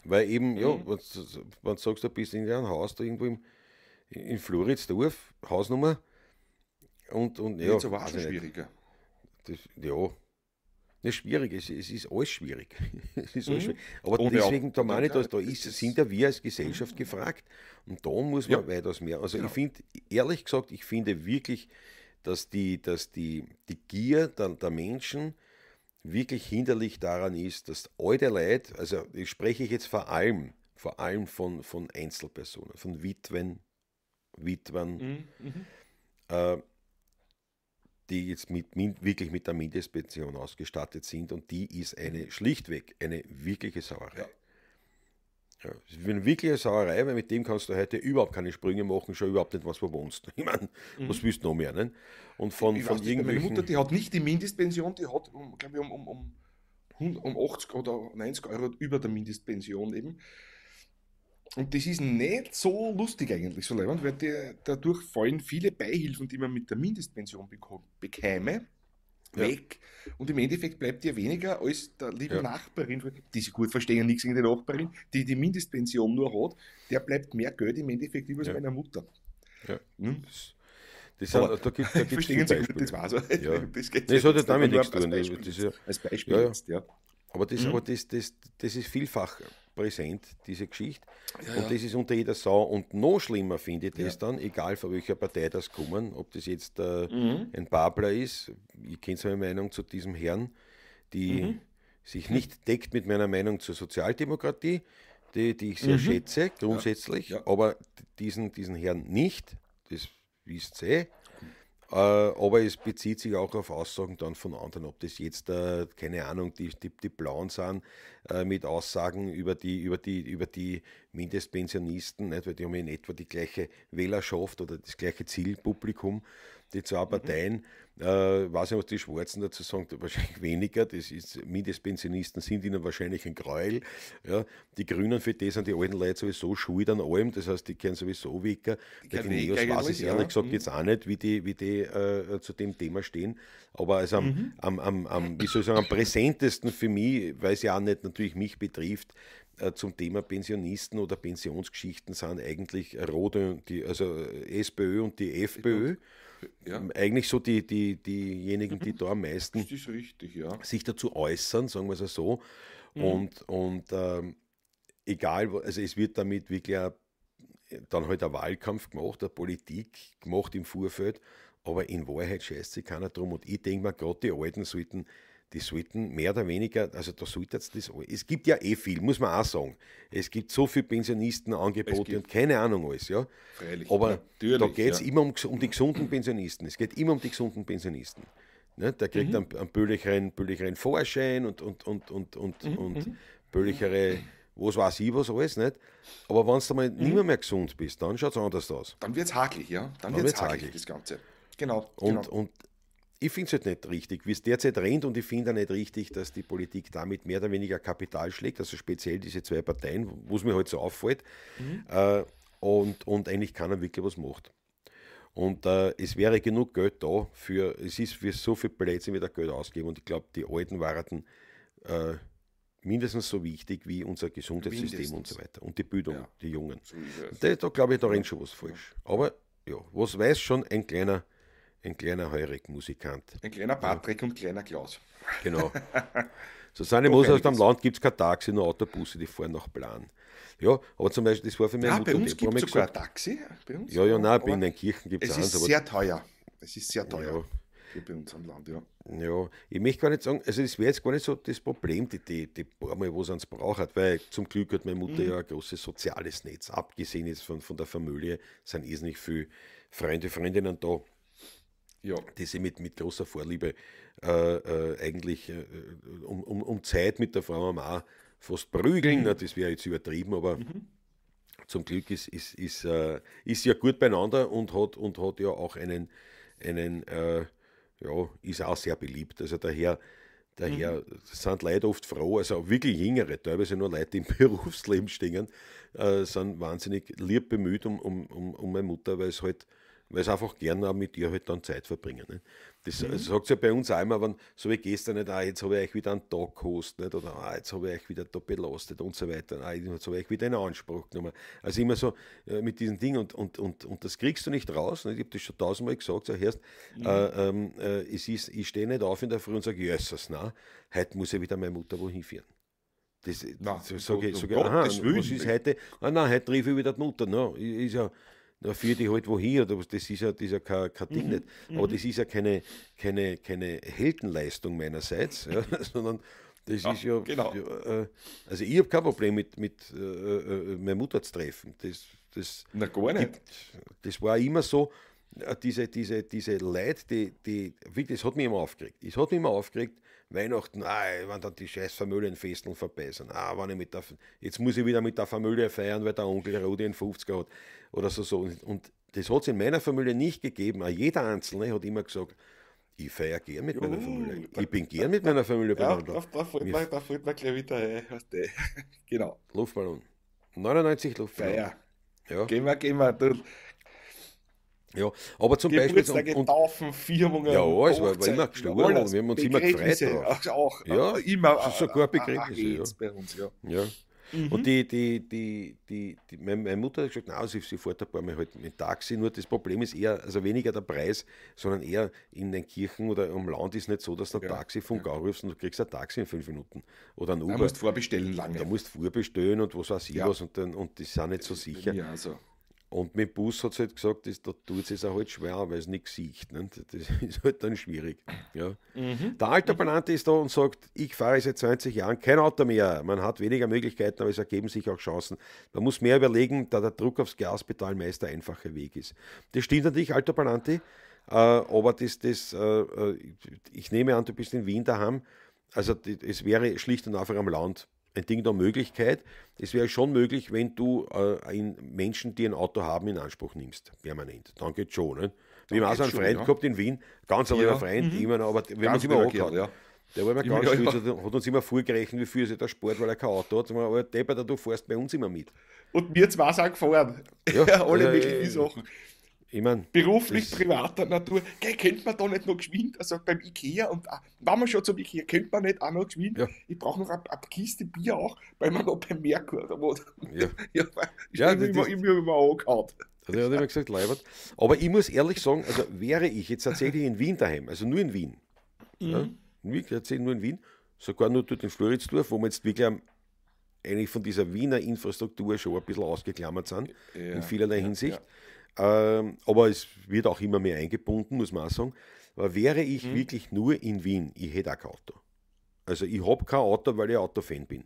Weil eben, mhm. ja, wenn du sagst, du bist in deinem Haus, da irgendwo im, in Floridsdorf, Hausnummer, und, und ja. Jetzt aber auch schwieriger. Das, ja. Nicht schwierig, es, es ist alles schwierig. *laughs* es ist mhm. alles schwierig. Aber Ohne deswegen, auch, da meine ich, da, da ist, sind ja wir als Gesellschaft mhm. gefragt. Und da muss man ja. weitaus mehr. Also ja. ich genau. finde, ehrlich gesagt, ich finde wirklich, dass die, dass die, die Gier der, der Menschen, wirklich hinderlich daran ist, dass alte Leute, also ich spreche jetzt vor allem, vor allem von, von Einzelpersonen, von Witwen, Witwen, mhm, mhm. äh, die jetzt mit, mit, wirklich mit der Mindestpension ausgestattet sind und die ist eine mhm. schlichtweg eine wirkliche Sauerei. Ja. Ja, es ist eine wirkliche Sauerei, weil mit dem kannst du heute überhaupt keine Sprünge machen, schon überhaupt nicht, was du wohnst. *laughs* Ich meine, mhm. was willst du noch mehr? Ne? Und von, von weiß, irgendwelchen... Meine Mutter, die hat nicht die Mindestpension, die hat, um, glaube ich, um, um, um, um 80 oder 90 Euro über der Mindestpension eben. Und das ist nicht so lustig eigentlich, so leibend, weil die, dadurch fallen viele Beihilfen, die man mit der Mindestpension bekäme, weg. Und im Endeffekt bleibt ihr weniger als der liebe ja. Nachbarin, die sie gut verstehen, nichts gegen die Nachbarin, die die Mindestpension nur hat, der bleibt mehr Geld im Endeffekt über als ja. meiner Mutter. Ja. Hm? Das sind, da gibt, da verstehen Sie gut, das war so. Ja. Das, geht nee, das hat ja damit nichts tun. Als Beispiel, als Beispiel jetzt, ja. Aber, das, mhm. aber das, das, das ist vielfach präsent, diese Geschichte. Ja, und das ist unter jeder Sau. Und noch schlimmer finde ich das dann, egal von welcher Partei das kommen, ob das jetzt äh, mhm. ein Babler ist, ich kenne meine Meinung zu diesem Herrn, die mhm. sich nicht deckt mit meiner Meinung zur Sozialdemokratie, die, die ich sehr mhm. schätze, grundsätzlich, aber diesen, diesen Herrn nicht, das wisst ihr, eh. Äh, aber es bezieht sich auch auf Aussagen dann von anderen, ob das jetzt, äh, keine Ahnung, die, die, die Blauen sind äh, mit Aussagen über die, über die, über die Mindestpensionisten, nicht? weil die haben in etwa die gleiche Wählerschaft oder das gleiche Zielpublikum die zwei Parteien, mhm. äh, weiß ich, was die Schwarzen dazu sagen, wahrscheinlich weniger, das ist, Mindestpensionisten sind ihnen wahrscheinlich ein Gräuel. Ja. Die Grünen für die sind die alten Leute sowieso schuld an allem, das heißt, die können sowieso wicker. Die, die Neos weiß ich ehrlich ja. gesagt mhm. jetzt auch nicht, wie die, wie die äh, zu dem Thema stehen, aber also am, mhm. am, am, am, wie soll ich sagen, am präsentesten für mich, weil es ja auch nicht natürlich mich betrifft, äh, zum Thema Pensionisten oder Pensionsgeschichten sind eigentlich Rode die, also äh, SPÖ und die FPÖ ja. eigentlich so die, die, diejenigen, die mhm. da am meisten richtig, ja. sich dazu äußern, sagen wir es so. Mhm. Und, und ähm, egal, also es wird damit wirklich ein, äh, dann halt ein Wahlkampf gemacht, eine Politik gemacht im Vorfeld, aber in Wahrheit scheißt sich keiner drum. Und ich denke mir, gerade die Alten sollten die sollten mehr oder weniger, also da sollte jetzt das, es gibt ja eh viel, muss man auch sagen. Es gibt so viele Pensionistenangebote und keine Ahnung alles, ja. Freilich, Aber da geht es ja. immer um, um, die gesunden Pensionisten. Es geht immer um die gesunden Pensionisten. Ne? Der kriegt mhm. einen, einen bölligeren, bölligeren Vorschein und, und, und, und, und, mhm. und mhm. bölligere, was weiß ich was alles, nicht? Aber wenn du mal mhm. nicht mehr, mehr gesund bist, dann schaut es anders aus. Dann wird es hakelig, ja. Dann, dann wird es hakelig, hakelig, das Ganze. Genau. Und, genau. und ich finde es halt nicht richtig, wie es derzeit rennt und ich finde auch nicht richtig, dass die Politik damit mehr oder weniger Kapital schlägt, also speziell diese zwei Parteien, wo es mir halt so auffällt mhm. äh, und, und eigentlich keiner wirklich was macht. Und äh, es wäre genug Geld da für, es ist für so viele Plätze wieder Geld ausgeben und ich glaube, die alten waren äh, mindestens so wichtig wie unser Gesundheitssystem mindestens. und so weiter und die Bildung, ja. die Jungen. da glaube ich, da rennt schon was falsch. Aber ja, was weiß schon ein kleiner ein kleiner Heureck-Musikant. Ein kleiner Patrick ja. und kleiner Klaus. Genau. *laughs* Susanne Doch Moser aus dem Land gibt es kein Taxi, nur Autobusse, die fahren nach Plan. Ja, aber zum Beispiel, das war für mich ja, ein bei uns gibt es sogar ein Taxi. ja, ja, nein, bei den Kirchen gibt es eins. Es ist sehr teuer. Es ist sehr teuer. Ja. Bei uns am Land, ja. Ja, ich möchte gar nicht sagen, also das wäre jetzt gar nicht so das Problem, die, die, die paar Mal, wo es ans braucht, weil zum Glück hat meine Mutter mhm. ja ein großes soziales Netz, abgesehen jetzt von, von der Familie, sind irrsinnig eh viele Freunde, Freundinnen da ja. die sie mit, mit großer Vorliebe äh, äh, eigentlich äh, äh um, um, um Zeit mit der Frau Amar fast prügeln. Mhm. Na, das wäre jetzt übertrieben, aber mhm. zum Glück ist, ist, ist, äh, ist ja gut beieinander und hat, und hat ja auch einen, einen äh, ja, ist auch sehr beliebt. Also daher. Daher mhm. sind Leute oft froh, also wirklich Jüngere, teilweise nur Leute, die im *laughs* Berufsleben stehen, sind wahnsinnig lieb bemüht um, um, um, um meine Mutter, weil es halt weil sie einfach gerne auch mit dir halt dann Zeit verbringen. Ne? Das mhm. Also sagt ja bei uns auch immer, wenn, so wie gestern, nicht, ah, jetzt habe ich euch wieder einen Tag gehostet oder ah, jetzt habe ich euch wieder da belastet und so weiter, ah, jetzt habe ich wieder einen Anspruch genommen. Also immer so äh, mit diesen Dingen und, und, und, und das kriegst du nicht raus. Nicht? Ich habe das schon tausendmal gesagt, so, hörst, mhm. äh, ähm, äh, es ist, ich stehe nicht auf in der Früh und sage, jösses, na, heute muss ich wieder meine Mutter wohin führen. Das, nein, sage ich, sag, um sag, aha, was ist heute? Ah, nein, heute rief ich wieder die Mutter. No, ist ja, na, für die halt wohin oder was, das ist ja, das ist ja kein, kein Ding mhm. nicht. Mhm. Aber mhm. das ist ja keine, keine, keine Heldenleistung meinerseits, ja, *laughs* *laughs* sondern das ja, ist ja, genau. ja, äh, also ich habe kein Problem mit, mit äh, äh, äh meiner Mutter zu treffen. Das, das, Na gar nicht. Gibt, das war immer so, äh, diese, diese, diese Leute, die, die, wirklich, das hat mich immer aufgeregt. Es hat mich immer aufgeregt, Weihnachten, ah, wenn dann die scheiß Familienfesteln vorbei sind. Ah, wenn ich mit der, jetzt muss ich wieder mit der Familie feiern, weil der Onkel Rudi einen 50er hat. Oder so, so. Und, und das hat es in meiner Familie nicht gegeben. Auch jeder Einzelne hat immer gesagt, ich feiere gern mit meiner uh, Familie. Ich bin gern mit meiner Familie beieinander. Ja, da, da, da, da fällt mir gleich wieder ein. *laughs* genau. Luftballon. 99 Luftballon. Feier. ja. Gehen wir, gehen wir. Du, ja, aber zum Beispiel. Und, Taufen, Firmungen. Ja, es war, war immer gestorben. Wir haben uns immer gefreut. Drauf. Auch, ja, immer. Das ist Sogar äh, Begräbnisse. Äh, ja. bei Uns, ja. ja. Mhm. Und die, die, die, die, die meine, meine Mutter hat gesagt, na, sie, sie fährt ein paar Mal halt mit Taxi, nur das Problem ist eher, also weniger der Preis, sondern eher in den Kirchen oder im Land ist nicht so, dass du ein ja, Taxi von ja. rufst und du kriegst ein Taxi in fünf Minuten oder ein Uber. Da musst vorbestellen lange. Da musst vorbestellen und was weiß ich ja. was und, dann, und die sind nicht so äh, sicher. Ja, also. Und mit dem Bus hat es halt gesagt, das, da tut es auch halt schwer, weil es nicht sieht. Ne? Das *laughs* ist halt dann schwierig. Ja. Mhm. Der alte Palante ist da und sagt, ich fahre seit 20 Jahren kein Auto mehr. Man hat weniger Möglichkeiten, aber es ergeben sich auch Chancen. Man muss mehr überlegen, da der Druck aufs Gaspedal meist der einfache Weg ist. Das stimmt natürlich, alter Palante. Äh, aber das, das, äh, äh, ich nehme an, du bist in Wien daheim. Also das, es wäre schlicht und einfach am Land ein Ding der Möglichkeit. Es wäre schon möglich, wenn du äh, Menschen, die ein Auto haben, in Anspruch nimmst, permanent. Dann geht schon. Ne? Wir haben auch so einen Freund ja. gehabt in Wien, ganz ein ja. Freund, mhm. immer noch, aber wenn man es überhaupt hat. Ja. Der war immer ganz ja, stolz, ja. hat uns immer vorgerechnet, wie viel ist der Sport, weil er kein Auto hat. Aber Depper, du fährst bei uns immer mit. Und wir zwei sind gefahren. Ja, *laughs* alle also, möglichen äh, Sachen. Ich mein, Beruflich, privater Natur. Gell, kennt man da nicht noch geschwind? Also beim Ikea und ah, wenn man schon zum Ikea, kennt man nicht auch noch geschwind? Ja. Ich brauche noch eine, eine, Kiste Bier auch, weil man noch beim Merkur da war. Ja, *laughs* ja, ich ja das, immer, also, das, immer, immer angehauen. Hat immer gesagt, leibert. Aber ich muss ehrlich sagen, also wäre ich jetzt tatsächlich in Wien daheim, also nur in Wien, mhm. ja, tatsächlich nur in Wien, sogar nur durch den Floridsdorf, wo wir jetzt wirklich am eigentlich von dieser Wiener Infrastruktur schon ein bisschen ausgeklammert sind, ja, in vielerlei Hinsicht. Ja, ähm, aber es wird auch immer mehr eingebunden, muss man auch sagen. Aber wäre ich mhm. wirklich nur in Wien, ich hätte auch kein Auto. Also ich habe kein Auto, weil ich Autofan bin.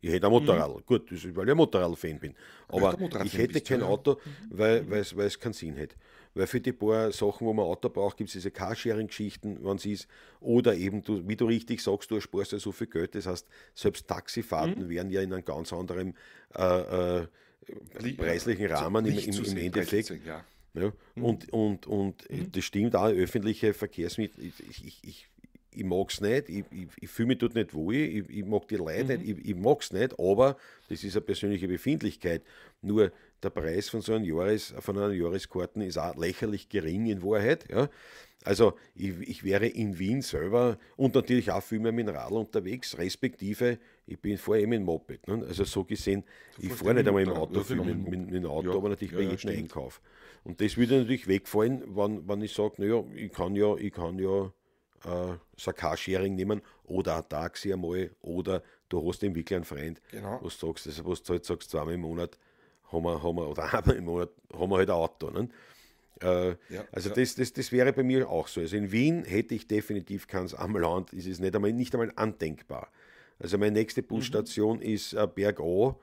Ich hätte ein mhm. Motorrad, mhm. gut, das ist, weil ich ein Motorrad-Fan bin. Aber Motorrad ich hätte kein ja. Auto, mhm. weil mhm. es keinen Sinn hätte. Weil für die paar Sachen, wo man Auto braucht, gibt es diese Carsharing-Geschichten, wenn es ist. Oder eben, du, wie du richtig sagst, du sparst ja so viel Geld. Das heißt, selbst Taxifahrten mhm. wären ja in einem ganz anderen äh, äh, also preislichen Rahmen im, im, im Endeffekt. Ja. Ja, hm. und und, und mhm. das stimmt auch, öffentliche Verkehrsmittel, ich, ich, ich, ich mag es nicht, ich, ich, ich fühle mich dort nicht wohl, ich, ich mag die Leute mhm. nicht, ich, ich mag es nicht, aber das ist eine persönliche Befindlichkeit. Nur der Preis von so einem Jahres, von einer Jahreskarte ist auch lächerlich gering in Wahrheit. Ja. Also ich, ich, wäre in Wien selber und natürlich auch viel mehr mit dem Radl unterwegs, respektive ich bin vor allem im Moped. Ne? Also so gesehen, du ich fahre nicht einmal im Auto, viel, mit, mit, mit, dem Auto, ja, aber natürlich ja, bei jedem ja, Einkauf. Und das würde natürlich wegfallen, wenn, wenn ich sage, naja, ich kann ja, ich kann ja äh, so ein Carsharing nehmen oder ein Taxi einmal oder du hast den wirklich einen Freund, genau. was du sagst, also was du halt sagst, zweimal im Monat haben wir, haben wir oder *laughs* einmal im Monat haben wir halt ein Auto. Ne? Äh, ja, also ja. Das, das, das wäre bei mir auch so. Also in Wien hätte ich definitiv keins am Land, ist es nicht einmal, nicht einmal andenkbar. Also meine nächste mhm. Busstation mhm. ist äh, Bergau,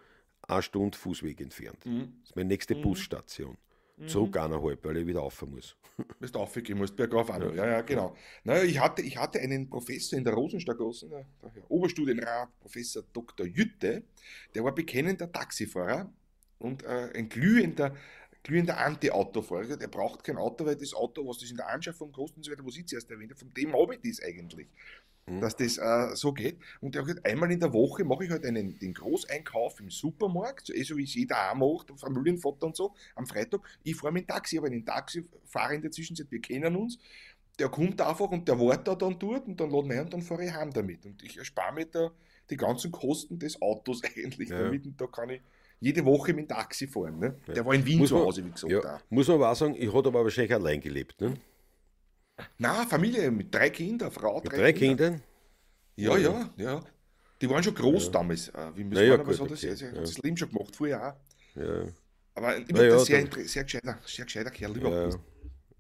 eine Stunde Fußweg entfernt. Mhm. Das ist meine nächste mhm. Busstation. Mhm. Zurück eineinhalb, weil ich wieder aufhören muss. *laughs* Bist aufgehen musst, bergauf an. Ja. ja, ja, genau. Naja, ich hatte, ich hatte einen Professor in der Rosenstadt, äh, Oberstudienrat, Professor Dr. Jütte, der war bekennender Taxifahrer und äh, ein glühender glühender Anti-Autofahrer. Der braucht kein Auto, weil das Auto, was das in der Anschaffung kostet und so weiter, was ich erst erwähnt von dem habe ich das eigentlich. Hm. Dass das äh, so geht. Und der hat einmal in der Woche mache ich halt einen, den Großeinkauf im Supermarkt, so, eh so wie es jeder auch macht, Familienvater und so, am Freitag. Ich fahre mit dem Taxi, aber den Taxifahrer in der Zwischenzeit, wir kennen uns der kommt einfach und der wartet dann dort und dann laden wir und dann fahre ich heim damit. Und ich erspare mir da die ganzen Kosten des Autos *laughs* eigentlich ja. damit und da kann ich jede Woche mit dem Taxi fahren. Ne? Der war in Wien muss zu Hause, wie gesagt. Ja. Muss man auch sagen, ich habe aber wahrscheinlich allein gelebt. Ne? Na, Familie mit drei Kindern, Frau, drei, drei Kindern. Ja, ja, ja. Die waren schon groß damals. Äh, wie müssen naja, aber gut, so das, okay. das, Leben schon gemacht, vorher auch. Ja. Aber immer naja, sehr, dann, sehr, gescheiter, sehr gescheiter Kerl überhaupt.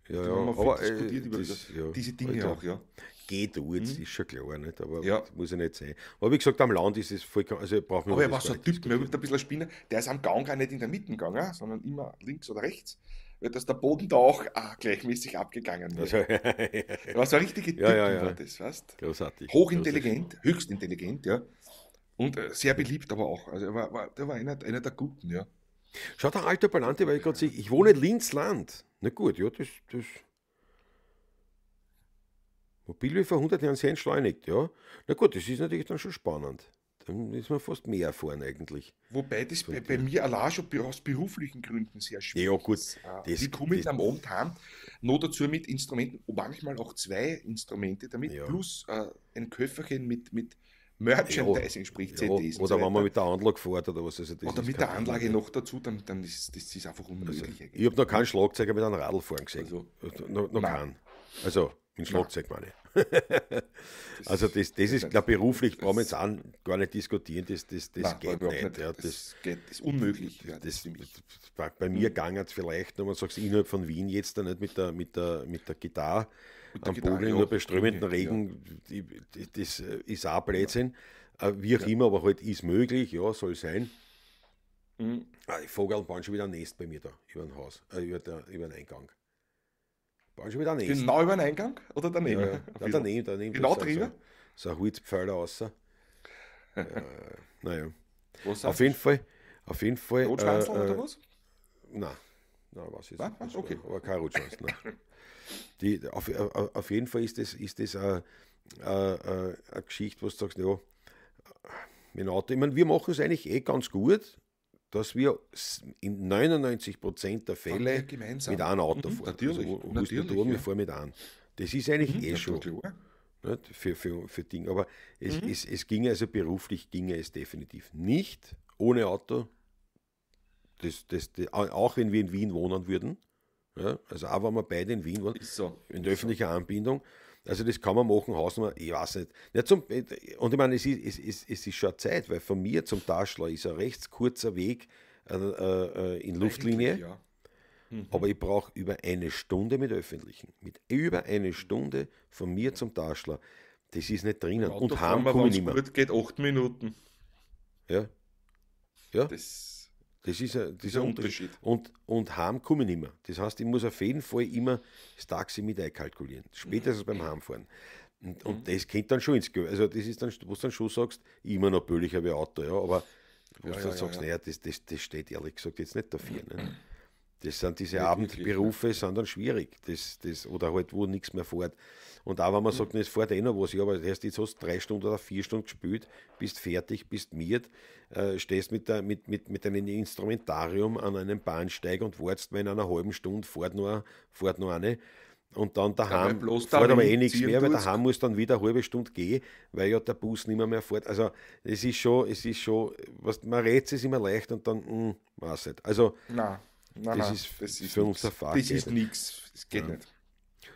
Ja, ja, ja, aber, äh, das, ja, diese Dinge Alter. auch, ja geht auch jetzt, mhm. ist schon klar, nicht? aber ja. muss ja nicht sein. Aber wie gesagt, am Land ist es vollkommen, also brauchen wir Aber er war so ein Typ, ein bisschen ein Spinner, der ist am Gang gar nicht in der Mitte gegangen, sondern immer links oder rechts, weil dass der Boden da auch ah, gleichmäßig abgegangen ist. Also, er *laughs* war so ein richtiger Typ, ja, ja. war das, weißt Großartig. Hochintelligent, Großartig. höchst intelligent, ja. Und äh, sehr beliebt aber auch. Also er war, war, der war einer, einer der Guten, ja. Schaut, der alte Palante, weil ich gerade sehe, ich wohne in Linzland. Na gut, ja, das, das Mobil wie vor 100 Jahren sehr entschleunigt, ja. Na gut, das ist natürlich dann schon spannend. Dann ist man fast mehr erfahren eigentlich. Wobei das bei, bei, mir allein schon aus beruflichen Gründen sehr schwierig ja, gut. Äh, das, ich komme jetzt am Abend heim, noch dazu mit Instrumenten, manchmal auch zwei Instrumente damit, ja. plus äh, ein Köfferchen mit, mit Merchandising, ja, sprich CDs. oder so wenn man mit der Anlage fährt oder was. Also das oder mit der Anlage noch dazu, dann, dann ist das ist einfach unmöglich. Also, ich habe noch keinen Schlagzeuger mit einem Radl fahren gesehen. Also, noch, noch nein. keinen. Also, in Schlagzeug meine ich. *laughs* also das, das ist, glaube ich, beruflich brauchen wir jetzt an, gar nicht diskutieren, das, das, das Nein, geht nicht. nicht. Ja, das, das, geht, das, ist unmöglich. Das, das, für mich. Bei mir mhm. ging es vielleicht, wenn man sagt, innerhalb von Wien jetzt dann nicht mit der, mit der, mit der Gitarre mit am Boden, nur bei strömenden Regen, ja. das ist auch Blödsinn. Ja. Äh, wie auch ja. immer, aber halt ist möglich, ja, soll sein. Mhm. Die Vogeln bauen schon wieder ein Nest bei mir da, über ein Haus, äh, über, der, über den Eingang. Bauen schon wieder daneben. Genau über den Eingang oder daneben? Ja, ja. *laughs* daneben, daneben. Genau drüber? So, so ein Holzpfeiler außer. ja, äh, naja. Was auf jeden Fall. Auf jeden Fall. äh, oder äh, was? Nein. Nein, was jetzt? Was? Okay. Aber kein Rotschwanzel. *laughs* Die, auf, äh, auf jeden Fall ist das, ist das eine, eine, eine Geschichte, wo du sagst, ja, mein Auto, ich meine, wir machen es eigentlich eh ganz gut, dass wir in 99% der Fälle mit einem Auto mhm, fahren. Natürlich, also, natürlich, du, ja. wir fahren mit einem. Das ist eigentlich mhm, eh schon nicht, für, für, für Dinge. Aber es, mhm. es, es ginge, also beruflich ginge es definitiv nicht ohne Auto. Das, das, das, auch wenn wir in Wien wohnen würden. Ja, also auch wenn wir beide in Wien wohnen, so. in öffentlicher so. Anbindung. Also das kann man machen, Hausnummer, ich weiß nicht. Ja, zum, und ich meine, es ist, es, ist, es ist schon Zeit, weil von mir zum Taschler ist ein recht kurzer Weg äh, äh, in Luftlinie. Ja. Mhm. Aber ich brauche über eine Stunde mit Öffentlichen. Mit über eine Stunde von mir zum Taschler. Das ist nicht drinnen. Und heim komme ich nicht mehr. gut geht acht Minuten. Ja. Ja. Das das ist ein, das ist ein Unterschied. Unterschied. Und, und heim komme ich Das heißt, ich muss auf jeden Fall immer das Taxi mit einkalkulieren. Spätestens mhm. beim Heimfahren. Und, mhm. das kennt dann schon ins Geld. Also, das ist dann, wo du dann schon sagst, immer noch habe wie Auto, ja, aber wo ja, du dann ja, sagst, naja, das, das, das steht ehrlich gesagt jetzt nicht dafür. Ne? Das sind diese Wirklich, Abendberufe, ja. sind schwierig. Das, das, oder halt, wo nichts mehr fährt. Und auch wenn man mhm. sagt, es fährt eh noch was, ja, aber das heißt, jetzt hast du drei Stunden oder vier Stunden gespielt, bist fertig, bist miert, äh, stehst mit, der, mit, mit, mit einem Instrumentarium an einem Bahnsteig und wartest, wenn in einer halben Stunde fährt nur, fährt nur eine. Und dann daheim ja, fährt dahin aber eh nichts mehr, weil daheim muss dann wieder eine halbe Stunde gehen, weil ja der Bus nicht mehr, mehr fährt. Also es ist schon, es ist schon, was, man rät es immer leicht und dann, mh, hm, weiß nicht. Also Nein. Nein, das ist das ist für nix. unser Fahrrad. Das ist nichts. Das geht ja. nicht.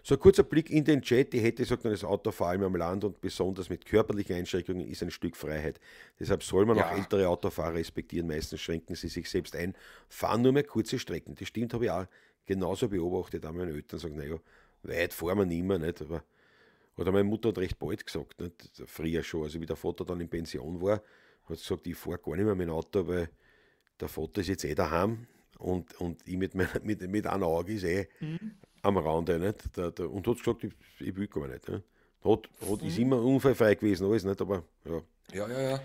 So ein kurzer Blick in den Chat. Die hätte gesagt, das Auto vor allem am Land und besonders mit körperlichen Einschränkungen ist ein Stück Freiheit. Deshalb soll man ja. auch ältere Autofahrer respektieren. Meistens schränken sie sich selbst ein, fahren nur mehr kurze Strecken. Das stimmt, habe ich auch genauso beobachtet. Auch meine Eltern sagen, naja, weit fahren wir nicht mehr. Nicht? Aber, oder meine Mutter hat recht bald gesagt, nicht? früher schon, also wie der Vater dann in Pension war, hat sie gesagt, ich fahre gar nicht mehr mit dem Auto, weil der Vater ist jetzt eh daheim. Und, und ich mit, meiner, *laughs* mit, mit einem Auge ist eh mhm. am Rande. Nicht? Da, da, und hat gesagt, ich, ich will gar nicht. Ne? Hat, hat, mhm. Ist immer unfallfrei gewesen, alles nicht, aber ja. Ja, ja, ja.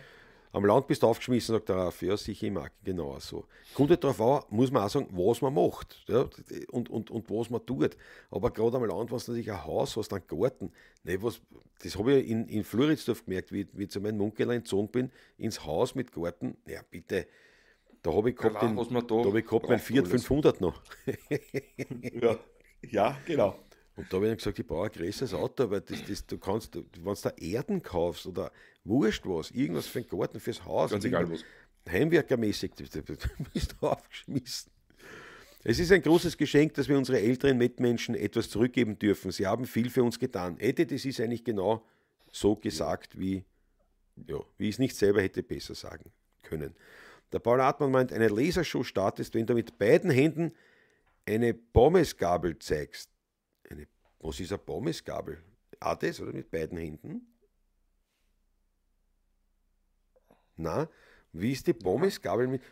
Am Land bist du aufgeschmissen, sagt der Raffi, ja, sicher ich immer, genau so. Kommt halt darauf an, muss man auch sagen, was man macht ja, und, und, und was man tut. Aber gerade am Land, was du natürlich ein Haus hast, einen Garten, ne, was, das habe ich in, in Floridsdorf gemerkt, wie, wie ich zu meinem Munkel entzogen bin, ins Haus mit Garten, ja bitte, da habe ich gehabt, den, da, hab ich gehabt mein Fiat 500 noch. *laughs* ja. ja, genau. Und da habe ich dann gesagt, ich baue ein größeres Auto, weil das, das, du kannst, wenn du da Erden kaufst oder wurscht was, irgendwas für den Garten, fürs Haus. Ganz egal was. Heimwerkermäßig, du bist *laughs* aufgeschmissen. Es ist ein großes Geschenk, dass wir unsere älteren Mitmenschen etwas zurückgeben dürfen. Sie haben viel für uns getan. Edith, das ist eigentlich genau so gesagt, wie, ja, wie ich es nicht selber hätte besser sagen können. Der Paul Hartmann meint, eine Lasershow startest, wenn du mit beiden Händen eine Pommesgabel zeigst. Eine, was ist eine Pommesgabel? Ah, das, oder? Mit beiden Händen? Na, wie ist die Pommesgabel mit.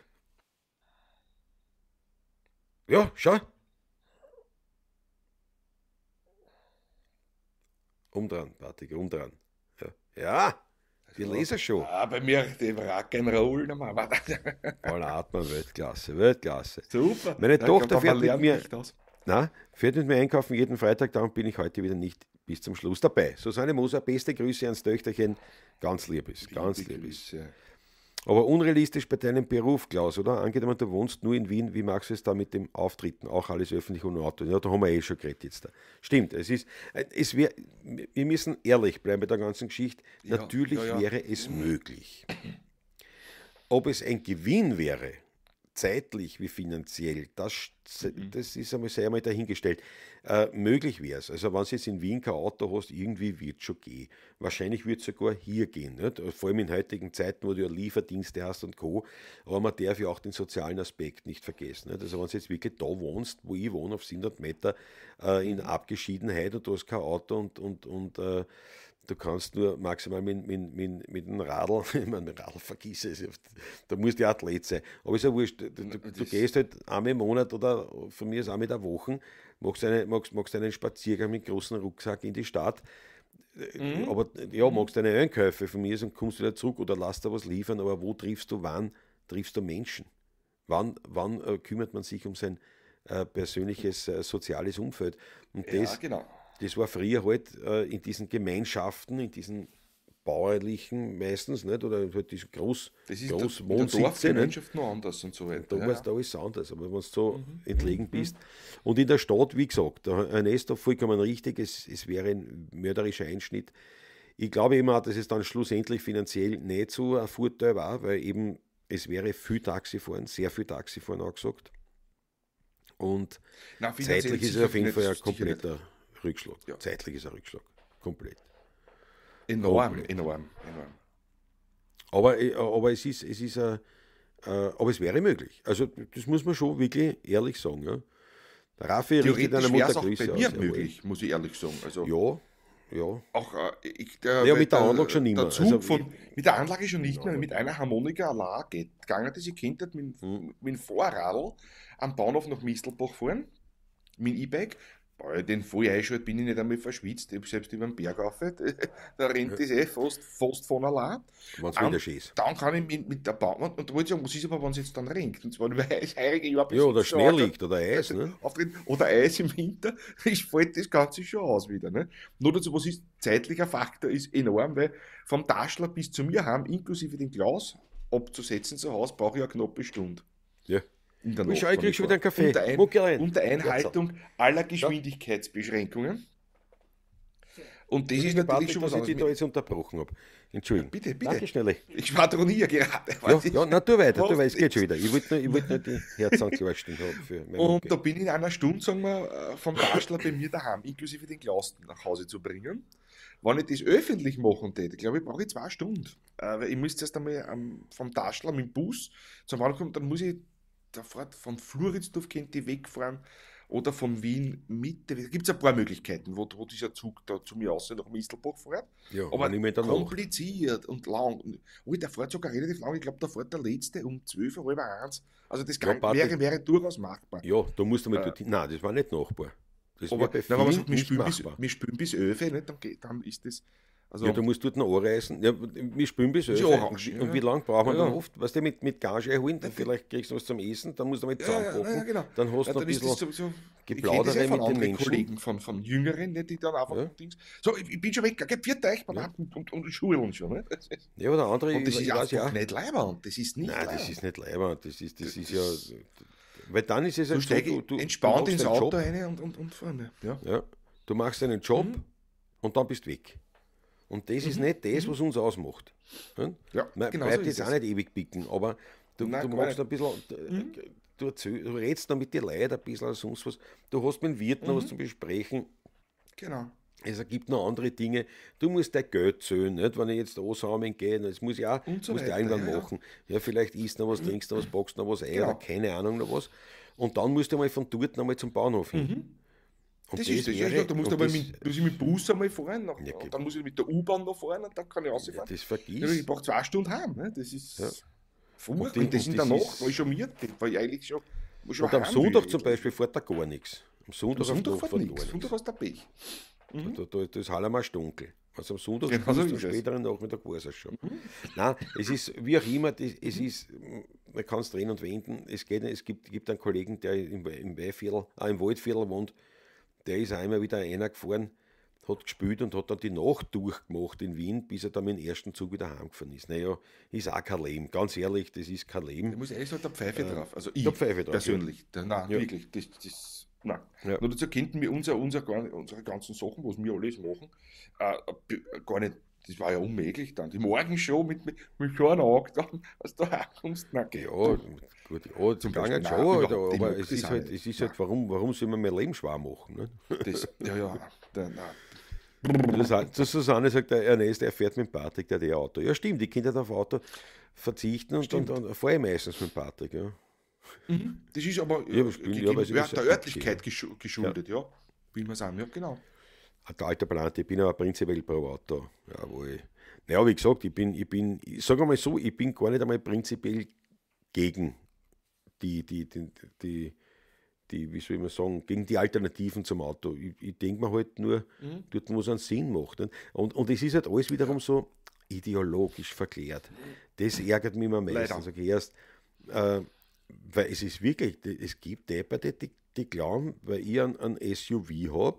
Ja, schau. Umdran, Patrick, umdran. Ja. ja. Die Lasershow. Ah, bei mir die Rock'n'Roll nochmal. *laughs* Voll Atmen, Weltklasse, Weltklasse. Super. Meine Dann Tochter fährt mit mir. Na, fährt mit mir einkaufen jeden Freitag, darum bin ich heute wieder nicht bis zum Schluss dabei. Susanne Moser, beste Grüße ans Töchterchen. Ganz liebes, ganz liebes. Grüße. Aber unrealistisch bei deinem Beruf, Klaus, oder? Angenommen, du wohnst nur in Wien, wie machst du es da mit dem Auftritten? Auch alles öffentlich und Auto. Ja, da haben wir eh schon geredet jetzt. Da. Stimmt, es ist, äh, es wär, wir müssen ehrlich bleiben bei der ganzen Geschichte. Ja, Natürlich ja, ja. wäre es möglich. Ob es ein Gewinn wäre, zeitlich wie finanziell, das, mhm. das ist einmal sehr einmal dahingestellt. Äh, möglich wäre es. Also, wenn du jetzt in Wien kein Auto hast, irgendwie wird es schon gehen. Wahrscheinlich wird es sogar hier gehen. Nicht? Vor allem in heutigen Zeiten, wo du ja Lieferdienste hast und Co. Aber man darf ja auch den sozialen Aspekt nicht vergessen. Nicht? Also, wenn du jetzt wirklich da wohnst, wo ich wohne, auf 700 Meter äh, in mhm. Abgeschiedenheit und du hast kein Auto und, und, und äh, Du kannst nur maximal mit, mit, mit, mit dem Radl, *laughs* ich meine, mit Radl vergiss es, da musst du ja Athlet sein. Aber ist ja wurscht, du, du, du gehst halt einmal im Monat oder von mir ist einmal der Woche, machst, eine, machst, machst einen Spaziergang mit großem Rucksack in die Stadt, mhm. aber ja, machst deine Einkäufe von mir und kommst wieder zurück oder lass da was liefern, aber wo triffst du, wann triffst du Menschen? Wann, wann äh, kümmert man sich um sein äh, persönliches äh, soziales Umfeld? Und ja, das, genau das war früher halt äh, in diesen Gemeinschaften, in diesen bäuerlichen meistens, nicht? oder halt diese groß, das ist groß der, Wohnsitze. Der Dorfgemeinschaft noch anders und so weiter. Da, ja, ja. da ist es anders, aber wenn du so mhm. mhm. entlegen mhm. bist. Mhm. Und in der Stadt, wie gesagt, ist doch vollkommen richtig, es, es wäre ein mörderischer Einschnitt. Ich glaube immer, dass es dann schlussendlich finanziell nicht so ein Vorteil war, weil eben es wäre viel Taxifahren, sehr viel Taxifahren angesagt. Und Nein, zeitlich ist es auf jeden Fall ein kompletter... Rückschlag. Ja. Zeitlich ist ein Rückschlag. Komplett. Enorm, Komplett. enorm, enorm. Aber, äh, aber es ist, es ist ein, äh, äh, aber es wäre möglich. Also das muss man schon wirklich ehrlich sagen. Ja. Raffi Theoretisch wäre es auch bei mir aus, möglich, muss ich ehrlich sagen. Also, ja, ja. Auch, ich, der, ja, mit der, der Anlage schon nicht mehr. Also, von, mit der Anlage schon nicht mehr, mit einer Harmonika allein gegangen, die sie kennt mit, hm. mit dem Vorradl am Bahnhof nach Mistelbach fahren, mit dem E-Bike, den Volleinschalt bin ich nicht einmal verschwitzt, ich habe selbst über den Berg rauf, *laughs* da rennt das eh fast, fast von allein. Wenn es wieder schießt. Dann kann ich mit, mit der Baumann, und da wollte ich sagen, was ist aber, wenn es jetzt dann rennt? Und zwar, *laughs* weil es heilige Jahr Ja, oder Schnee liegt, oder Eis, ne? *laughs* Den, oder Eis im Winter, ich fällt das Ganze schon aus wieder, ne? Nur dazu, was ist, zeitlicher Faktor ist enorm, weil vom Taschler bis zu mir haben, inklusive den Klaus abzusetzen zu Hause, brauche ich eine knappe Stunde. Ja. Ich krieg schon wieder einen Kaffee. Unter, ein, unter Einhaltung aller Geschwindigkeitsbeschränkungen. Und das, ist natürlich schon was was ich da jetzt unterbrochen habe. Entschuldigung. Bitte, bitte, Danke, Schnelle. Ich schwadroniere gerade. Ja, ich, ja, na, du weiter, du weißt, es geht schon wieder. Ich wollte nur, wollt nur die Herzanklarstung haben. Für und Mucke. da bin ich in einer Stunde, sagen wir, äh, vom Bachelor bei mir daheim, inklusive den Klausten nach Hause zu bringen. Wenn ich das öffentlich machen täte, glaube ich, brauche ich zwei Stunden. Äh, ich müsste erst einmal ähm, vom Taschler mit dem Bus zum Wahl kommen, dann muss ich da fort von Floridsdorf könnt ihr wegfahren oder von Wien Mitte. Da gibt es ein paar Möglichkeiten, wo, wo, dieser Zug da zu mir raus nach Mistelbach fährt. Ja, aber kompliziert und lang. Ui, der fährt sogar relativ lang. Ich glaube, da fährt der letzte um 12, halb eins. Also das kann, ja, wäre, wäre durchaus machbar. Ja, da musst du mal äh, dorthin. Nein, das war nicht nachbar. Das aber, nein, wenn man sagt, wir spielen, bis, wir spielen bis 11, nicht, dann, geht, dann ist das also ja, du musst dort noch anreißen. Ja, wir spielen bis Öl. Ja. Und wie lange braucht man ja. dann oft? Weißt du, mit, mit Gage holen, dann vielleicht kriegst du was zum Essen, dann musst du damit zusammenpacken. Ja, genau. Dann hast du noch ein bisschen so, so, Geplaudere mit den Menschen. Kollegen, von, von Jüngeren, ne, die dann einfach Dings. So, ich, ich bin schon weg, gell, viert euch, ja. und, und, und Schuhe und schon. Ne? *laughs* Ja, aber andere... Und das ist ja auch nicht Leibwand, das ist nicht Nein, das ist nicht Leibwand, das ist, das ist ja... Weil dann ist es du so, du, entspannt ins Auto rein und, fahren. Ne? Ja. Du machst deinen Job mhm. und dann bist du weg. Und das mhm. ist nicht das, mhm. was uns ausmacht. Hm? Ja, Man genau bleibt so jetzt auch nicht ewig bicken, aber du, Nein, du machst ein bisschen, äh, mhm. Äh, du, erzähl, du redest da mit den Leuten ein bisschen oder sonst was. Du hast mit dem Wirt noch mhm. was zu besprechen. Genau. Es gibt noch andere Dinge. Du musst dein Geld zählen, nicht? wenn ich jetzt ausräumen gehe. Das muss ich auch, so musst weiter, irgendwann ja. machen. Ja, vielleicht isst noch was, trinkst noch was, *clears throat* boxst noch was ein genau. oder keine Ahnung noch was. Und dann musst du mal von dort nochmal zum Bahnhof hin. Mhm das, das ist das. Wäre, ja, da musst du aber mit, muss ich mit Bus einmal fahren, nach, ja, dann muss ich mit der U-Bahn noch fahren und dann kann ich rausfahren. Ja, das vergisst. ich brauche zwei Stunden heim. Ne? Das ist ja. verrückt. Und, und, das in der Nacht, weil ich schon mir weil ich eigentlich schon. schon und am Sonntag zum Beispiel fährt da gar nichts. Am Sonntag, am Sonntag fährt nichts. Am Sonntag hast du Pech. Mhm. Da, da, da ist Hallermal dunkel. Also am Sonntag ja, also am späteren Nachmittag war es schon. Mhm. Nein, es ist, wie auch immer, das, es mhm. ist, man kann es drehen und wenden. Es, geht, es gibt, gibt einen Kollegen, der im, im, Weihviertel, ah, im Waldviertel wohnt, der ist einmal wieder einer gefahren, hat gespielt und hat dann die Nacht durchgemacht in Wien, bis er dann mit dem ersten Zug wieder heimgefahren ist. Naja, ist auch kein Leben, ganz ehrlich, das ist kein Leben. Da muss ich ehrlich sagen, da Pfeife äh, drauf. Also ich Pfeife persönlich. Drauf. Nein, ja. wirklich. Das, das, nein. Ja. Nur dazu könnten wir unser, unser, unsere ganzen Sachen, was wir alles machen, äh, gar nicht das war ja unmöglich dann. Die Morgenshow mit, mit, mit Schornack als du herkommst. Na, ja, gut, ja, zum Gange schon, aber, aber halt, es ist halt, es ist halt warum, warum soll man mein Leben schwer machen? Ne? Das, ja, ja, der, zu Susanne sagt der Ernest, er fährt mit dem Patrick, der hat ihr eh Auto. Ja, stimmt, die Kinder darf Auto verzichten und, stimmt. und, und fahre meistens mit dem Patrick. Ja. Mhm. Das ist aber, ja, aber, spielen, äh, ja, aber der Örtlichkeit geschuldet, ja. Will man sagen, ja, genau. Ein alter Plant, ich bin aber prinzipiell pro Auto. Jawohl. Naja, wie gesagt, ich bin, ich bin, ich sage mal so, ich bin gar nicht einmal prinzipiell gegen die, die, die, die, die wie soll ich mal sagen, gegen die Alternativen zum Auto. Ich, ich denke mir halt nur, mhm. dort, muss es einen Sinn machen. Und, und es ist halt alles wiederum so ideologisch verklärt. Das ärgert mich immer meistens. Okay, erst, äh, weil es ist wirklich, es gibt Debatte, die, die glauben, weil ich ein, einen SUV habe,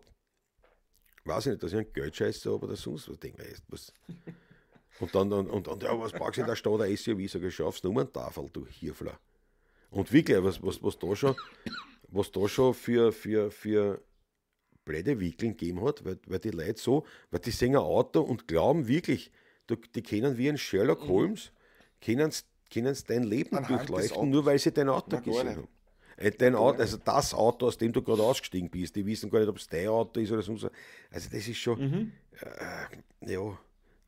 weiß ich nicht, dass ich ein Geldscheißer habe oder sonst was. Denke, weißt, was. *laughs* Und dann, und, und, und ja, was packst du in der Stadt ein SUV? Sag ich, schaff's Nummerntafel, du Hirfler. Und wirklich, was, was, was da schon, was da schon für, für, für blöde Wickeln gegeben hat, weil, weil die Leute so, weil die sehen ein Auto und glauben wirklich, die kennen wie ein Sherlock mhm. Holmes, können kennen dein Leben Anhand durchleuchten, nur weil sie dein Auto Na, gesehen haben. Äh, dein Auto, also das Auto, aus dem du gerade ausgestiegen bist, die wissen gar nicht, ob es dein Auto ist oder so. Also das ist schon, mhm. äh, ja.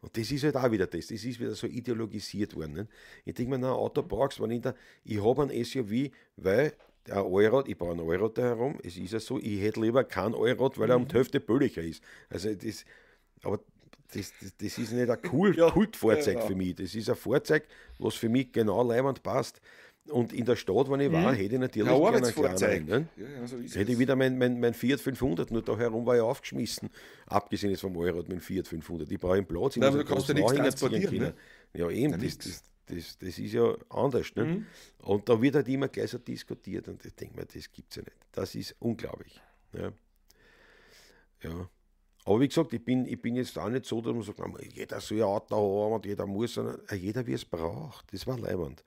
Und das ist halt auch wieder das. Das ist wieder so ideologisiert worden. Ne? Ich denke mir, na, ein Auto brauchst du. Ich, da, ich habe ein SUV, weil ein Euro, ich brauche ein Euro da herum. Es ist ja so, ich hätte lieber kein Euro, weil er um mhm. die Hälfte billiger ist. Also das, aber das, das, das ist nicht ein cool, *laughs* ja, Kultfahrzeug ja, ja. für mich. Das ist ein Fahrzeug, was für mich genau leibend passt. Und in der Stadt, wenn ich war, mhm. hätte ich natürlich ja, gerne einen kleinen. Ja, ja, ne? so hätte ich wieder mein, mein, mein Fiat 500, nur da herum war ich aufgeschmissen. Abgesehen jetzt vom Eurat mit dem Fiat 500. Ich brauche einen Platz. Nein, aber du kannst ja nichts transportieren. Ne? Ja, eben, das, das, das, das, ist ja anders. Ne? Mhm. Und da wird halt immer gleich so diskutiert und ich denke mir, das gibt es ja nicht. Das ist unglaublich. Ja. Ne? ja. Aber wie gesagt, ich bin, ich bin jetzt auch nicht so, dass man sagt, jeder soll ein Auto haben und jeder muss, sondern äh, jeder wie es braucht. Das war leibend.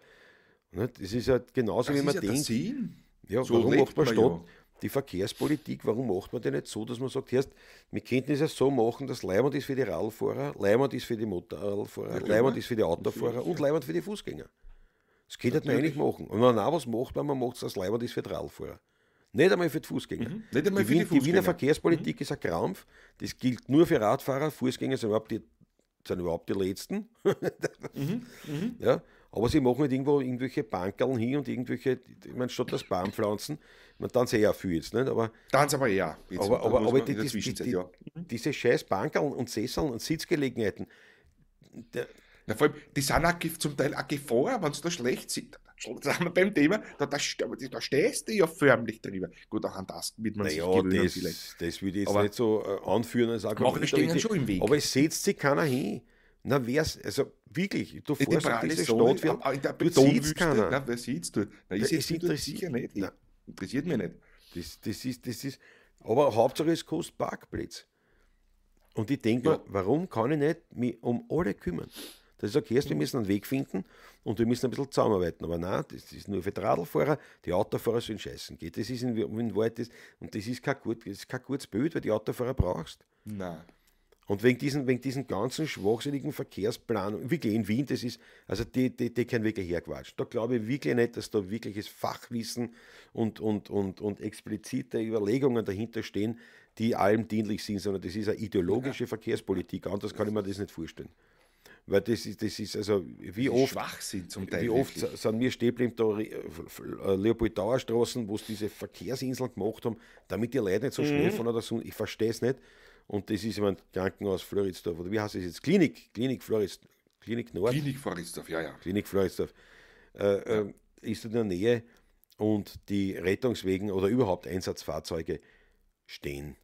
Nicht? Ne? Es ist halt genauso, das wie man ja denkt. Ja, so warum macht man, man Stadt? Ja. Die Verkehrspolitik, warum macht man die nicht so, dass man sagt, erst, wir könnten es ja so machen, dass Leimand ist für die Radfahrer, Leimand ist für die Motorradfahrer, ja, Leimand ist für die Autofahrer und Leimand für die Fußgänger. Das könnte man eigentlich machen. Und wenn man auch was macht, man macht es als Leimand ist für die Radfahrer. Nicht einmal für die Fußgänger. Mhm. Nicht einmal die, für die, Fußgänger. die Wiener Verkehrspolitik mhm. ist ein Krampf. Das gilt nur für Radfahrer. Fußgänger sind überhaupt die, sind überhaupt die Letzten. *laughs* Mhm. mhm. Ja. Aber sie machen halt irgendwo irgendwelche Bankerln hin und irgendwelche, ich meine, statt das Baumpflanzen, pflanzen, man tanzt eher viel jetzt, nicht? Aber, tanzt aber eher. Jetzt aber aber, aber die, die, die, ja. diese scheiß Bankerln und Sesseln und Sitzgelegenheiten, der, na, vor allem, die sind auch zum Teil auch Gefahr, wenn es da schlecht sind. Sagen wir beim Thema, da, da, da stehst du ja förmlich drüber. Gut, auch an das wird man naja, sich gewöhnen das, vielleicht. das würde ich jetzt aber nicht so äh, anführen als Argument. Aber, stehen schon im Weg. aber es setzt sich keiner hin. Na, wer ist, also wirklich, du fährst in diese Zone, Stadt, wir, in der Betonwüste, keiner. Na, wer sieht's dort? Na, ich sehe es sicher nicht, ich, interessiert mich nicht. Das, das ist, das ist, aber Hauptsache es kostet Parkplätze. Und ich denke ja. mir, warum kann ich nicht mich um alle kümmern? Das ist okay, erst, wir mhm. müssen einen Weg finden und wir müssen ein bisschen zusammenarbeiten. Aber nein, das ist nur für die Radlfahrer, die Autofahrer sollen scheißen geht. Das ist in, in Wahrheit, das, und das ist kein, gut, das ist kein gutes Bild, weil die Autofahrer brauchst. Nein. Und wegen diesen, wegen diesen ganzen schwachsinnigen Verkehrsplanung, wirklich in Wien, das ist, also die, die, die kann wirklich herquatschen. Da glaube ich wirklich nicht, dass da wirkliches Fachwissen und, und, und, und explizite Überlegungen dahinter stehen, die allem dienlich sind, sondern das ist eine ideologische ja. Verkehrspolitik. Anders kann ich mir das nicht vorstellen. Weil das ist, das ist also, wie oft. Schwachsinn zum Teil. Wie oft wirklich. sind wir stehen geblieben, da äh, äh, Leopoldauer Straßen, wo sie diese Verkehrsinseln gemacht haben, damit die Leute nicht so mhm. schnell mhm. von oder so. Ich verstehe es nicht. Und das ist im Krankenhaus Floridsdorf, oder wie heißt es jetzt? Klinik, Klinik Floridsdorf, Klinik Nord. Klinik Floridsdorf, ja, ja. Klinik Floridsdorf. Äh, äh, ist in der Nähe und die Rettungswegen oder überhaupt Einsatzfahrzeuge stehen,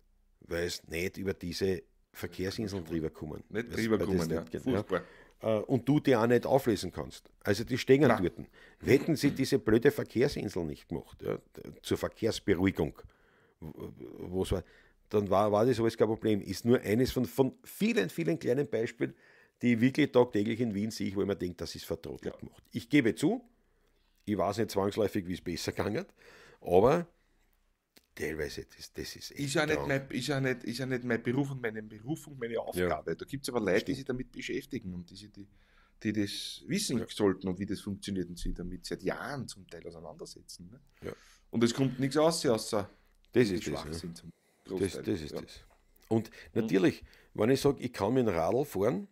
weil es nicht über diese Verkehrsinseln drüber kommen. Nicht drüber kommen, ja. Geht, Fußball. Ja. Äh, und du die auch nicht auflösen kannst. Also die stehen dort. Hätten sie diese blöde Verkehrsinsel nicht gemacht, ja, zur Verkehrsberuhigung, wo es war, dann war, war das alles kein Problem. Ist nur eines von, von vielen, vielen kleinen Beispielen, die wirklich tagtäglich in Wien sehe, wo ich mir denke, das ist vertraut ja. gemacht. Ich gebe zu, ich weiß nicht zwangsläufig, wie es besser gegangen, aber teilweise, das, das ist echt ist ja, nicht mein, ist, ja nicht, ist ja nicht mein Beruf und meine Berufung, meine Aufgabe. Ja. Da gibt es aber Leute, die sich damit beschäftigen und die, die, die das wissen ja. sollten und wie das funktioniert und sich damit seit Jahren zum Teil auseinandersetzen. Ne? Ja. Und es kommt nichts aus, außer das ist Schwachsinn. Das, ja das, das ist ja. das. Und mhm. natürlich, mhm. wenn ich sage, ich kann mit dem Radl fahren,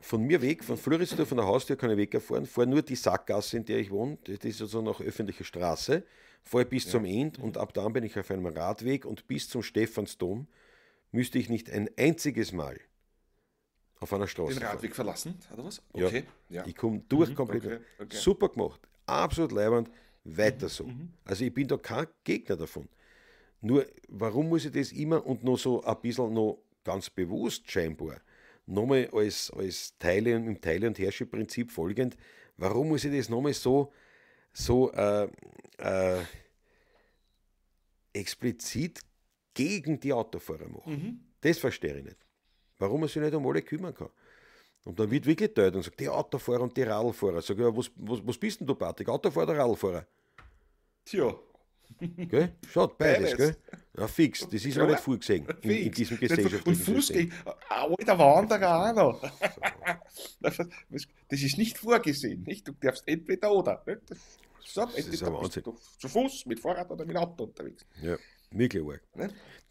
von mir weg, von Floridsdorf, von der Haustür kann ich wegfahren, fahre nur die Sackgasse, in der ich wohne, das ist also noch öffentliche Straße, fahre bis ja. zum End mhm. und ab dann bin ich auf einem Radweg und bis zum Stephansdom müsste ich nicht ein einziges Mal auf einer Straße. Den Radweg fahren. verlassen, oder was? Okay. Ja. ja. Ich komme durch mhm. komplett. Okay. Okay. Super gemacht. Absolut leibend. Weiter mhm, so. Mhm. Also ich bin da kein Gegner davon. Nur, warum muss ich das immer und noch so ein bisschen noch ganz bewusst scheinbar, nochmal als, als Teile, im Teile- und Herrscherprinzip folgend, warum muss ich das nochmal so, so äh, äh, explizit gegen die Autofahrer machen? Mhm. Das verstehe ich nicht. Warum man sich nicht um alle kümmern kann. Und dann wird wirklich deutlich und sagt, die Autofahrer und die Radlfahrer. Sag ich, ja, was, was, was bist denn du, Patrick? Autofahrer oder Radlfahrer? Tja. Gell? Schaut beides, beides. gell? Ja, fix, das ist aber nicht viel gesehen in, in, diesem gesellschaftlichen Und Fußgänger, ah, alter Wanderer auch noch. *laughs* Das ist nicht vorgesehen, nicht? Du darfst entweder oder. Nicht? das ist ein Wahnsinn. zu Fuß, mit Fahrrad oder mit Auto unterwegs. Ja, wirklich arg. Ne?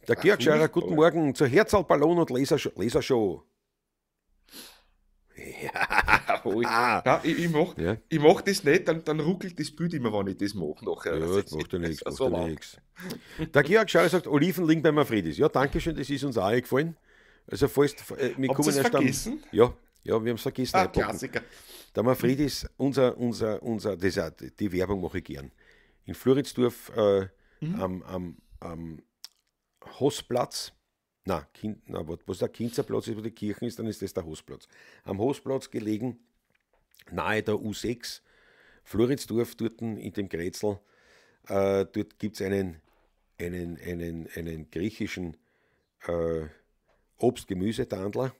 Der Georg Scheurer, guten Morgen zur Herzal, Ballon und Lasershow. Lasershow. Ja, voll. Ah. ich, ich mache ja. mach das nicht, dann, dann ruckelt das Bild immer, wenn ich das mache. Ja, das, das macht ja nichts. Macht so ja Der Georg Schaller sagt, Oliven liegen bei Manfredis. Ja, danke schön, das ist uns auch gefallen. Also, falls, äh, wir kommen erst vergessen? Am, ja, ja, wir haben es vergessen. Ah, Klassiker. Der Manfredis, unser, unser, unser, das auch, die Werbung mache ich gern. In Floridsdorf äh, mhm. am, am, am Hossplatz na, kind, na, was der Kinzerplatz ist, wo die Kirche ist, dann ist das der Hostplatz. Am Hostplatz gelegen, nahe der U6, Floridsdorf, dort in dem Grätzl, äh, dort gibt es einen, einen, einen, einen griechischen äh, Obst-Gemüsetandler,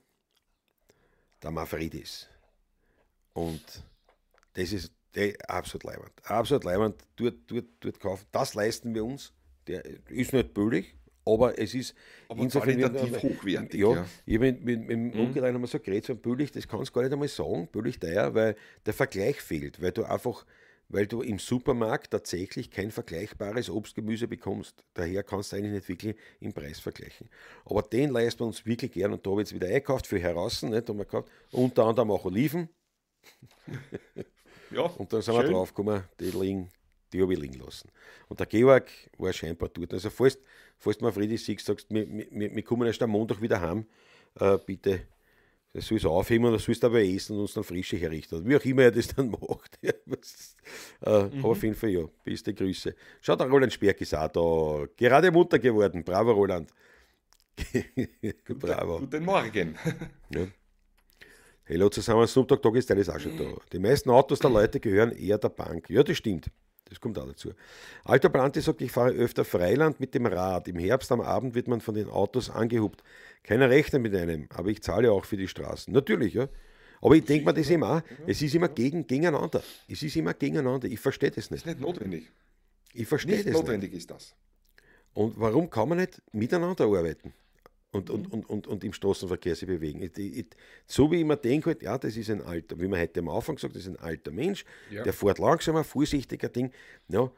der Mafridis. Und das ist der absolut leibend. Absolut leibend. Dort, dort, dort kaufen. Das leisten wir uns. Der ist nicht billig, aber es ist aber insofern qualitativ hochwertig. Ja, ja. Ich mit, mit, mit dem Onkel mhm. haben wir so geredet von Büllich, das kannst du gar nicht einmal sagen, Büllich teuer, weil der Vergleich fehlt, weil du einfach weil du im Supermarkt tatsächlich kein vergleichbares Obstgemüse bekommst. Daher kannst du eigentlich nicht wirklich im Preis vergleichen. Aber den leisten wir uns wirklich gern und da habe ich jetzt wieder eingekauft für Herassen, nicht? Haben wir gekauft. unter anderem auch Oliven. Ja, *laughs* und dann sind schön. wir draufgekommen, die liegen die habe ich liegen lassen. Und der Georg war scheinbar tot. Also, falls, falls du mal Friedrich siehst, sagst, wir, wir, wir kommen erst am Montag wieder heim, äh, bitte, das sollst du aufheben oder sollst aber essen und uns dann frische herrichten. Wie auch immer er das dann *laughs* macht. äh, mhm. Aber auf jeden Fall, ja, beste Grüße. Schaut, der Roland Sperg ist auch da. Gerade Mutter geworden. Bravo, Roland. *laughs* Guten, Bravo. Guten Morgen. *laughs* ja. Hello zusammen, Sonntag, Dogg ist alles auch schon da. Die meisten Autos der Leute gehören eher der Bank. Ja, das stimmt. Das kommt auch dazu. Alter Brandt sagt, ich fahre öfter Freiland mit dem Rad. Im Herbst am Abend wird man von den Autos angehubt. Keiner rechnet mit einem, aber ich zahle auch für die Straßen. Natürlich, ja. Aber ich denke mir das immer auch. Es ist immer gegen, gegeneinander. Es ist immer gegeneinander. Ich verstehe das nicht. Das ist nicht notwendig. Ich verstehe das nicht. Notwendig ist das. Und warum kann man nicht miteinander arbeiten? und, und, und, und, und im Straßenverkehr sich bewegen. Ich, ich, so wie ich mir denke, halt, ja, das ist ein alter, wie man heute am Anfang sagt, das ist ein alter Mensch, ja. der fährt langsamer, vorsichtiger Ding. Ja,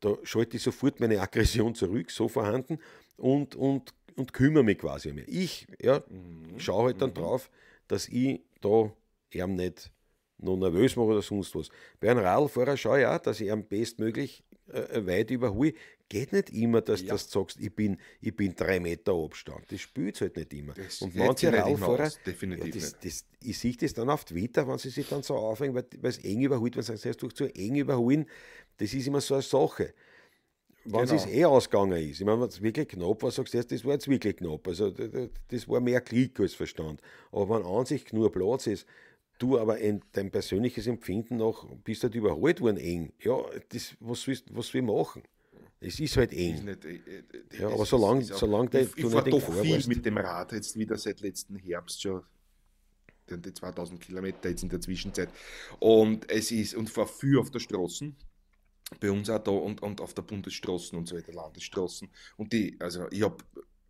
da schalte ich sofort meine Aggression zurück, so vorhanden, und, und, und kümmere mich quasi um mich. Ich ja, mhm. schaue halt dann mhm. drauf, dass ich da ihm nicht noch nervös mache oder sonst was. Bei einem Radlfahrer schaue ich auch, dass ich am bestmöglich äh, äh, weit überhole geht nicht immer, dass, ja. dass du sagst, ich bin, ich bin drei Meter Abstand. Das spielt halt nicht immer. Das und manche Rauffahrer, definitiv ja, das, das, ich sehe das dann auf Twitter, wenn sie sich dann so aufhängen, weil, es eng überholt, wenn sie sagen, durch zu eng überholen, das ist immer so eine Sache. Wenn genau. es eh ausgegangen ist, ich meine, wenn es wirklich knapp war, sagst du erst, das war jetzt wirklich knapp. Also das war mehr Klick als Verstand. Aber wenn an sich nur Platz ist, du aber in dein persönliches Empfinden noch bist halt überholt worden eng. Ja, das, was, willst, was wir machen? Es ist halt eng. Ist nicht, äh, äh ja, aber solange solang der. Ich, ich war doch vor, viel mit dem Rad jetzt wieder seit letzten Herbst schon. Die 2000 Kilometer jetzt in der Zwischenzeit. Und es ist, und fahr viel auf der Straße bei uns auch da und, und auf der Bundesstraßen und so weiter, Landesstraßen. Und die, also ich habe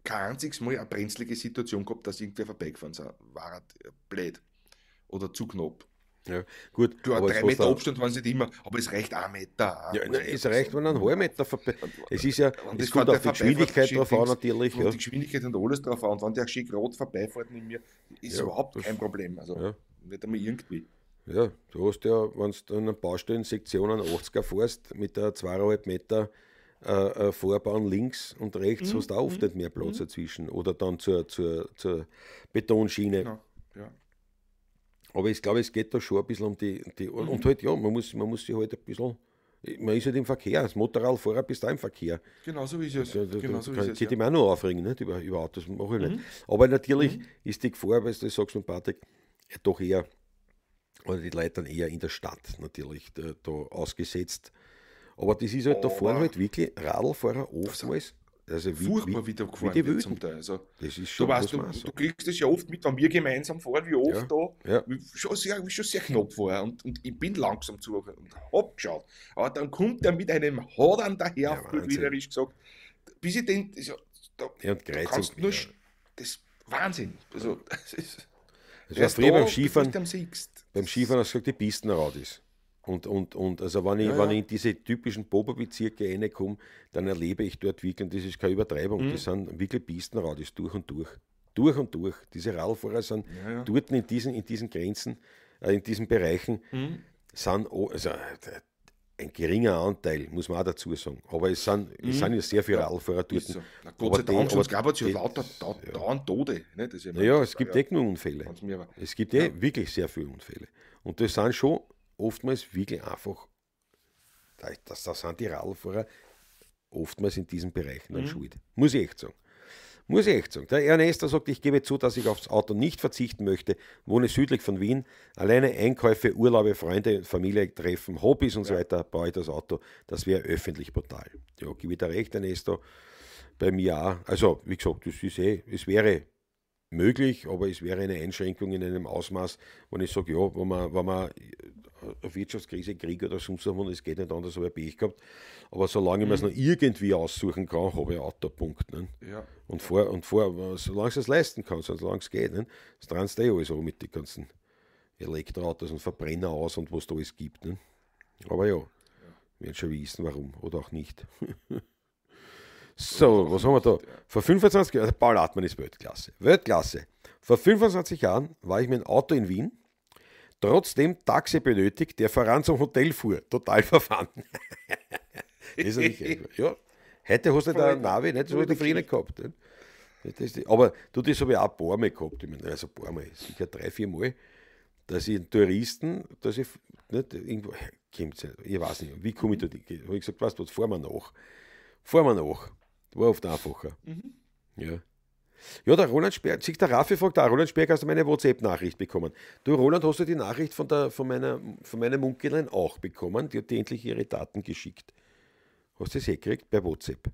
kein einziges Mal eine brenzlige Situation gehabt, dass irgendwer vorbeigefahren ist. War halt, äh, blöd oder zu knapp. Ja, gut. Du, aber drei Meter Abstand waren es immer, aber es reicht ein Meter. ja, nein, es reicht, wenn ein halber Meter vorbei. Es ist ja, es kommt auf die Geschwindigkeit drauf an, natürlich. Ja. Die Geschwindigkeit und alles drauf an. Und wenn der schick rot vorbeifährt mit mir, ist ja, überhaupt kein Problem. Also ja. nicht einmal irgendwie. Ja, du hast ja, wenn du in einer Baustellensektion einen 80er fährst, mit der 2,5 Meter äh, Vorbahn äh, links und rechts, mhm. hast du auch oft mhm. nicht mehr Platz mhm. dazwischen. Oder dann zur, zur, zur Betonschiene. Genau. Ja. Aber ich glaube, es geht da schon ein bisschen um die. die mhm. Und halt, ja, man muss, man muss sich halt ein bisschen. Man ist halt im Verkehr, als Motorradfahrer bist du auch im Verkehr. Genauso wie genau ich es. Also, da, Genauso da, da, wie ich es. Ja. mich auch noch aufregen, nicht? Über, über Autos mache ich mhm. nicht. Aber natürlich mhm. ist die Gefahr, weil du das sagst, mit Patrick, doch eher, oder die Leute dann eher in der Stadt natürlich äh, da, ausgesetzt. Aber das ist halt, da fahren halt wirklich Radlfahrer oftmals das also ist furchtbar wie, wieder gefahren wie wird zum Teil. Also, das ist schon du, weißt, du, du, kriegst das ja oft mit, wenn wir gemeinsam fahren, wie oft ja, da. Ja. Schon, sehr, schon sehr knapp vorher. Und, und ich bin langsam zu und hab geschaut. Aber dann kommt er mit einem Hadern daher, ja, wienerisch gesagt. Bis ich den. Also, da, ja, und Kreuzung, kannst nur, ja. Das Wahnsinn. Also, das ist. Das war früher beim Skifahren. Beim Skifahren hast du gesagt, die Pisten raus ist. Und, und, und also wenn ich, ja, ja. Wenn ich in diese typischen Boba-Bezirke reinkomme, dann erlebe ich dort wirklich, und das ist keine Übertreibung, mhm. das sind wirklich Pistenradis durch und durch. Durch und durch. Diese Radfahrer sind ja, ja. dort in diesen, in diesen Grenzen, äh, in diesen Bereichen, mhm. sind also, ein geringer Anteil, muss man auch dazu sagen. Aber es sind, mhm. es sind ja sehr viele ja, Radfahrer dort. So. Na, Gott sei Dank, es gab ja lauter da, ja. Tode. Ne? Das ja, naja, es gibt ja. eh nur Unfälle. Es gibt eh wirklich sehr viele Unfälle. Und das sind schon oftmals wirklich einfach, das, das sind die Radlfahrer oftmals in diesen Bereichen dann mhm. schuld. Muss ich echt sagen. Muss ich echt sagen. Der Ernesta sagt, ich gebe zu, dass ich aufs Auto nicht verzichten möchte, wohne südlich von Wien, alleine Einkäufe, Urlaube, Freunde, Familie treffen, Hobbys und ja. so weiter, baue ich das Auto. Das wäre öffentlich brutal. Ja, gebe ich da recht, Ernesto. Bei mir auch. Also, wie gesagt, das ist eh, es wäre möglich, aber es wäre eine Einschränkung in einem Ausmaß, wo ich sage, ja, wenn man, wenn man Wirtschaftskrise, Krieg oder sonst was, und es geht nicht anders, habe ich Pech gehabt. Aber solange mhm. man es noch irgendwie aussuchen kann, habe ich auch Ne? Ja. Und, vor, und vor, solange es leisten kann, solange es geht, ne? das trennst du eh alles mit den ganzen Elektroautos und Verbrenner aus und was da alles gibt. Ne? Aber ja, ja. werden schon wissen, warum oder auch nicht. *laughs* so, was haben wir da? Vor 25 Jahren, also Paul Hartmann ist Weltklasse. Weltklasse. Vor 25 Jahren war ich mit dem Auto in Wien trotzdem Taxi benötigt, der voran zum Hotel fuhr. Total *laughs* verfahren. ist ja nicht Ja, heute hast du da einen Navi, nicht so zufrieden gehabt. Nicht? Die, aber du, das habe ich auch ein paar Mal gehabt. Ich meine, also ein paar Mal, sicher drei, vier Mal, dass ich einen Touristen, dass ich nicht irgendwo, kommt's nicht, ich weiß nicht, wie komme ich da? hin? Habe ich gesagt, weißt du was, fahren wir nach. Fahren wir nach. War oft einfacher. Mhm. Ja. Ja, der Roland Sperg, sich der Raffi fragt, der ah, Roland Sperg, hast du meine WhatsApp-Nachricht bekommen? Du, Roland, hast du die Nachricht von, der, von, meiner, von meiner Munkelein auch bekommen? Die hat dir endlich ihre Daten geschickt. Hast du es hergekriegt? Per WhatsApp.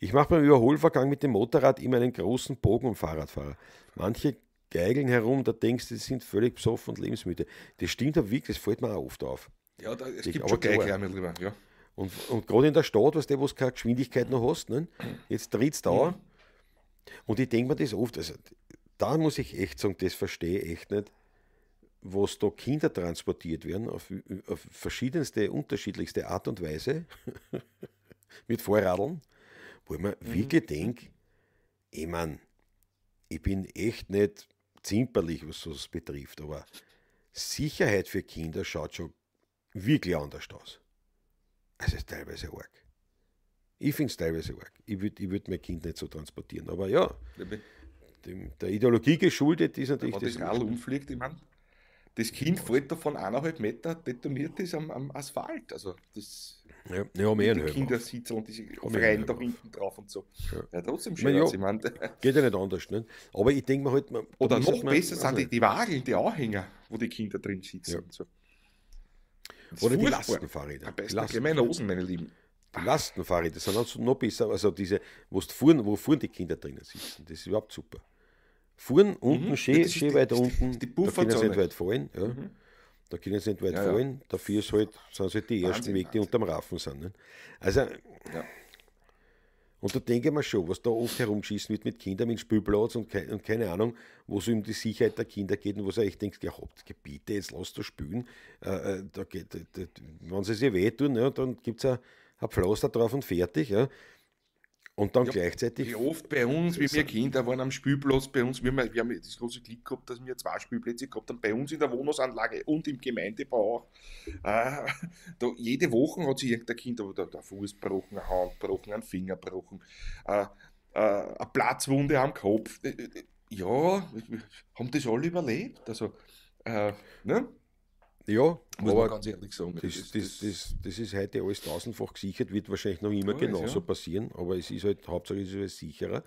Ich mache beim Überholvergang mit dem Motorrad immer einen großen Bogen um Fahrradfahrer. Manche geigeln herum, da denkst du, die sind völlig besoffen und lebensmüde. Das stimmt aber wirklich, das fällt mir auch oft auf. Ja, da, es ich gibt schon Geigelärmel drüber, ja. Und, und gerade in der Stadt, weißt du, wo du keine Geschwindigkeit noch hast, ne? jetzt tritt es dauer. Mhm und ich denke mir das oft, also da muss ich echt sagen, das verstehe ich echt nicht, was da Kinder transportiert werden, auf, auf verschiedenste, unterschiedlichste Art und Weise, *laughs* mit Vorradeln, wo ich mir mhm. wirklich denke, ich meine, ich bin echt nicht zimperlich, was das betrifft, aber Sicherheit für Kinder schaut schon wirklich anders aus. Also teilweise arg. Ich finde es teilweise arg. Ich würde würd mein Kind nicht so transportieren. Aber ja, dem, der Ideologie geschuldet ist natürlich. Wenn das, das Rall umfliegt, ich meine, das Kind fällt da von eineinhalb Meter, detoniert ist am, am, Asphalt. Also das ja, ja, mehr die Kinder sitzen und diese Freien da hinten drauf und so. Ja, ja trotzdem schön, ja, ich mein, Geht ja nicht anders. Ne? Aber ich denke mir halt... Man, Oder noch man, besser sind also die, die Wagen, die Anhänger, wo die Kinder drin sitzen. Ja. So. Oder die Lastenfahrräder. Am besten Lasten. meine Hosen, meine Lieben. Lastenfahrräder, sondern so noch besser, also diese, wo, fuhren, wo fuhren die Kinder drinnen sitzen. Das ist überhaupt super. Fuhren unten, mhm. schön, ja, schön weit unten, die da können sie nicht weit fallen. Ja. Mhm. Da können sie nicht weit ja, fallen. Ja. Dafür ist halt, sind halt die Wahnsinn, ersten Wege, die unterm Raffen sind. Ne? Also, und da denke ich mir schon, was da oft herumgeschissen wird mit Kindern, mit Spülplatz und, ke und, keine Ahnung, wo es um die Sicherheit der Kinder geht und wo sie echt denkt, ja, habt Gebiete, jetzt lasst du spülen. Äh, äh, da geht, da, da, wenn sie sich wehtun, ja, ne, dann gibt es ein Pflaster drauf und fertig. Ja. Und dann ja, gleichzeitig. Wie oft bei uns, wie wir Kinder waren am Spielplatz, bei uns, wir, wir haben das große Glück gehabt, dass wir zwei Spielplätze gehabt haben, bei uns in der Wohnungsanlage und im Gemeindebau auch. Äh, ah, da, jede Woche hat sich irgendein Kind da, der Fuß gebrochen, eine Hand gebrochen, einen Finger gebrochen, äh, äh, eine Platzwunde am Kopf. Äh, äh, äh, ja, haben das alle überlebt. Also, ne? Ja, muss aber man ganz ehrlich sagen. Das, das, das, das, das ist heute alles tausendfach gesichert, wird wahrscheinlich noch immer alles, genauso ja. passieren, aber es ist halt hauptsächlich ist es sicherer.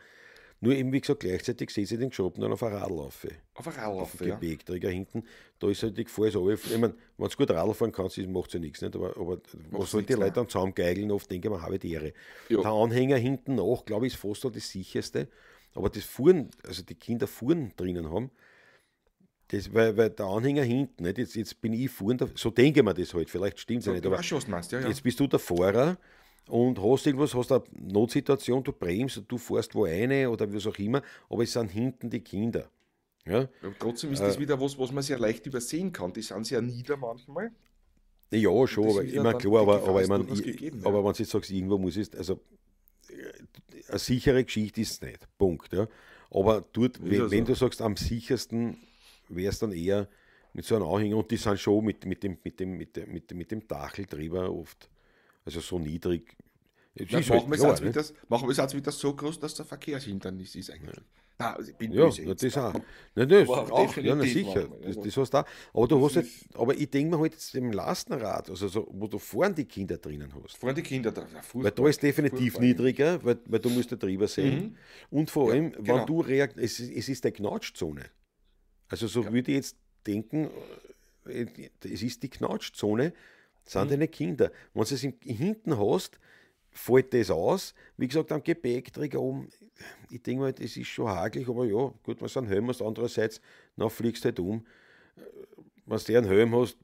Nur eben, wie gesagt, gleichzeitig sehe ich den Job Geschobenen auf einer Radlaufe. Auf einer Radlaufe, Auf einen Gepäckträger ja. hinten. Da ist halt die Gefahr so. Ich meine, wenn du gut Radl fahren kannst, macht es ja nichts. Nicht? Aber, aber was halt die Leute dann zusammengeigeln? oft denken man habe die Ehre. Ja. Der Anhänger hinten nach, glaube ich, ist fast das sicherste. Aber das Fuhren, also die Kinder Fuhren drinnen haben, das, weil, weil der Anhänger hinten, nicht? Jetzt, jetzt bin ich vorne, so denke ich mir das halt, vielleicht stimmt es ja, nicht, aber meinst, ja, ja. jetzt bist du der Fahrer und hast irgendwas, hast eine Notsituation, du bremst und du fährst wo eine oder was auch immer, aber es sind hinten die Kinder. Ja? trotzdem ist das äh, wieder was, was man sehr leicht übersehen kann. Die sind sehr nieder manchmal. Ja, schon, aber immer klar, aber, aber, ich mein, gegeben, aber ja. wenn du jetzt sagst, irgendwo muss es, also äh, eine sichere Geschichte ist es nicht. Punkt. Ja. Aber dort, wenn, so. wenn, du sagst, am sichersten wäre es dann eher mit so einem Anhänger und die sind schon mit, mit, dem, mit, dem, mit, dem, mit, mit dem Dachel drüber oft, also so niedrig. Ja, machen, halt wir klar, ne? das, machen wir es als wieder so groß, dass der Verkehrshindernis ist eigentlich. Ja. Na, also ich bin ja, das auch. *laughs* ja, sicher. Das, hast da. Aber, du hast halt, aber ich denke mir halt jetzt im Lastenrad, also so, wo du vorne die Kinder drinnen hast. Vorne die Kinder drinnen. Weil da ist definitiv Fußball. niedriger, weil, weil du musst da drüber sehen. Mhm. Und vor allem, ja, genau. wenn du reagierst, es, es ist eine Knautschzone. Also so ja. würde ich jetzt denken, äh, es ist die Knautschzone, sind mhm. deine Kinder. Wenn du es hinten hast, fällt das aus. Wie gesagt, am Gepäckträger oben, ich denke mal, das ist schon hagelig, aber ja, gut, man ist ein Helm, hast andererseits, dann fliegst du halt um. Äh, wenn du einen Helm hast,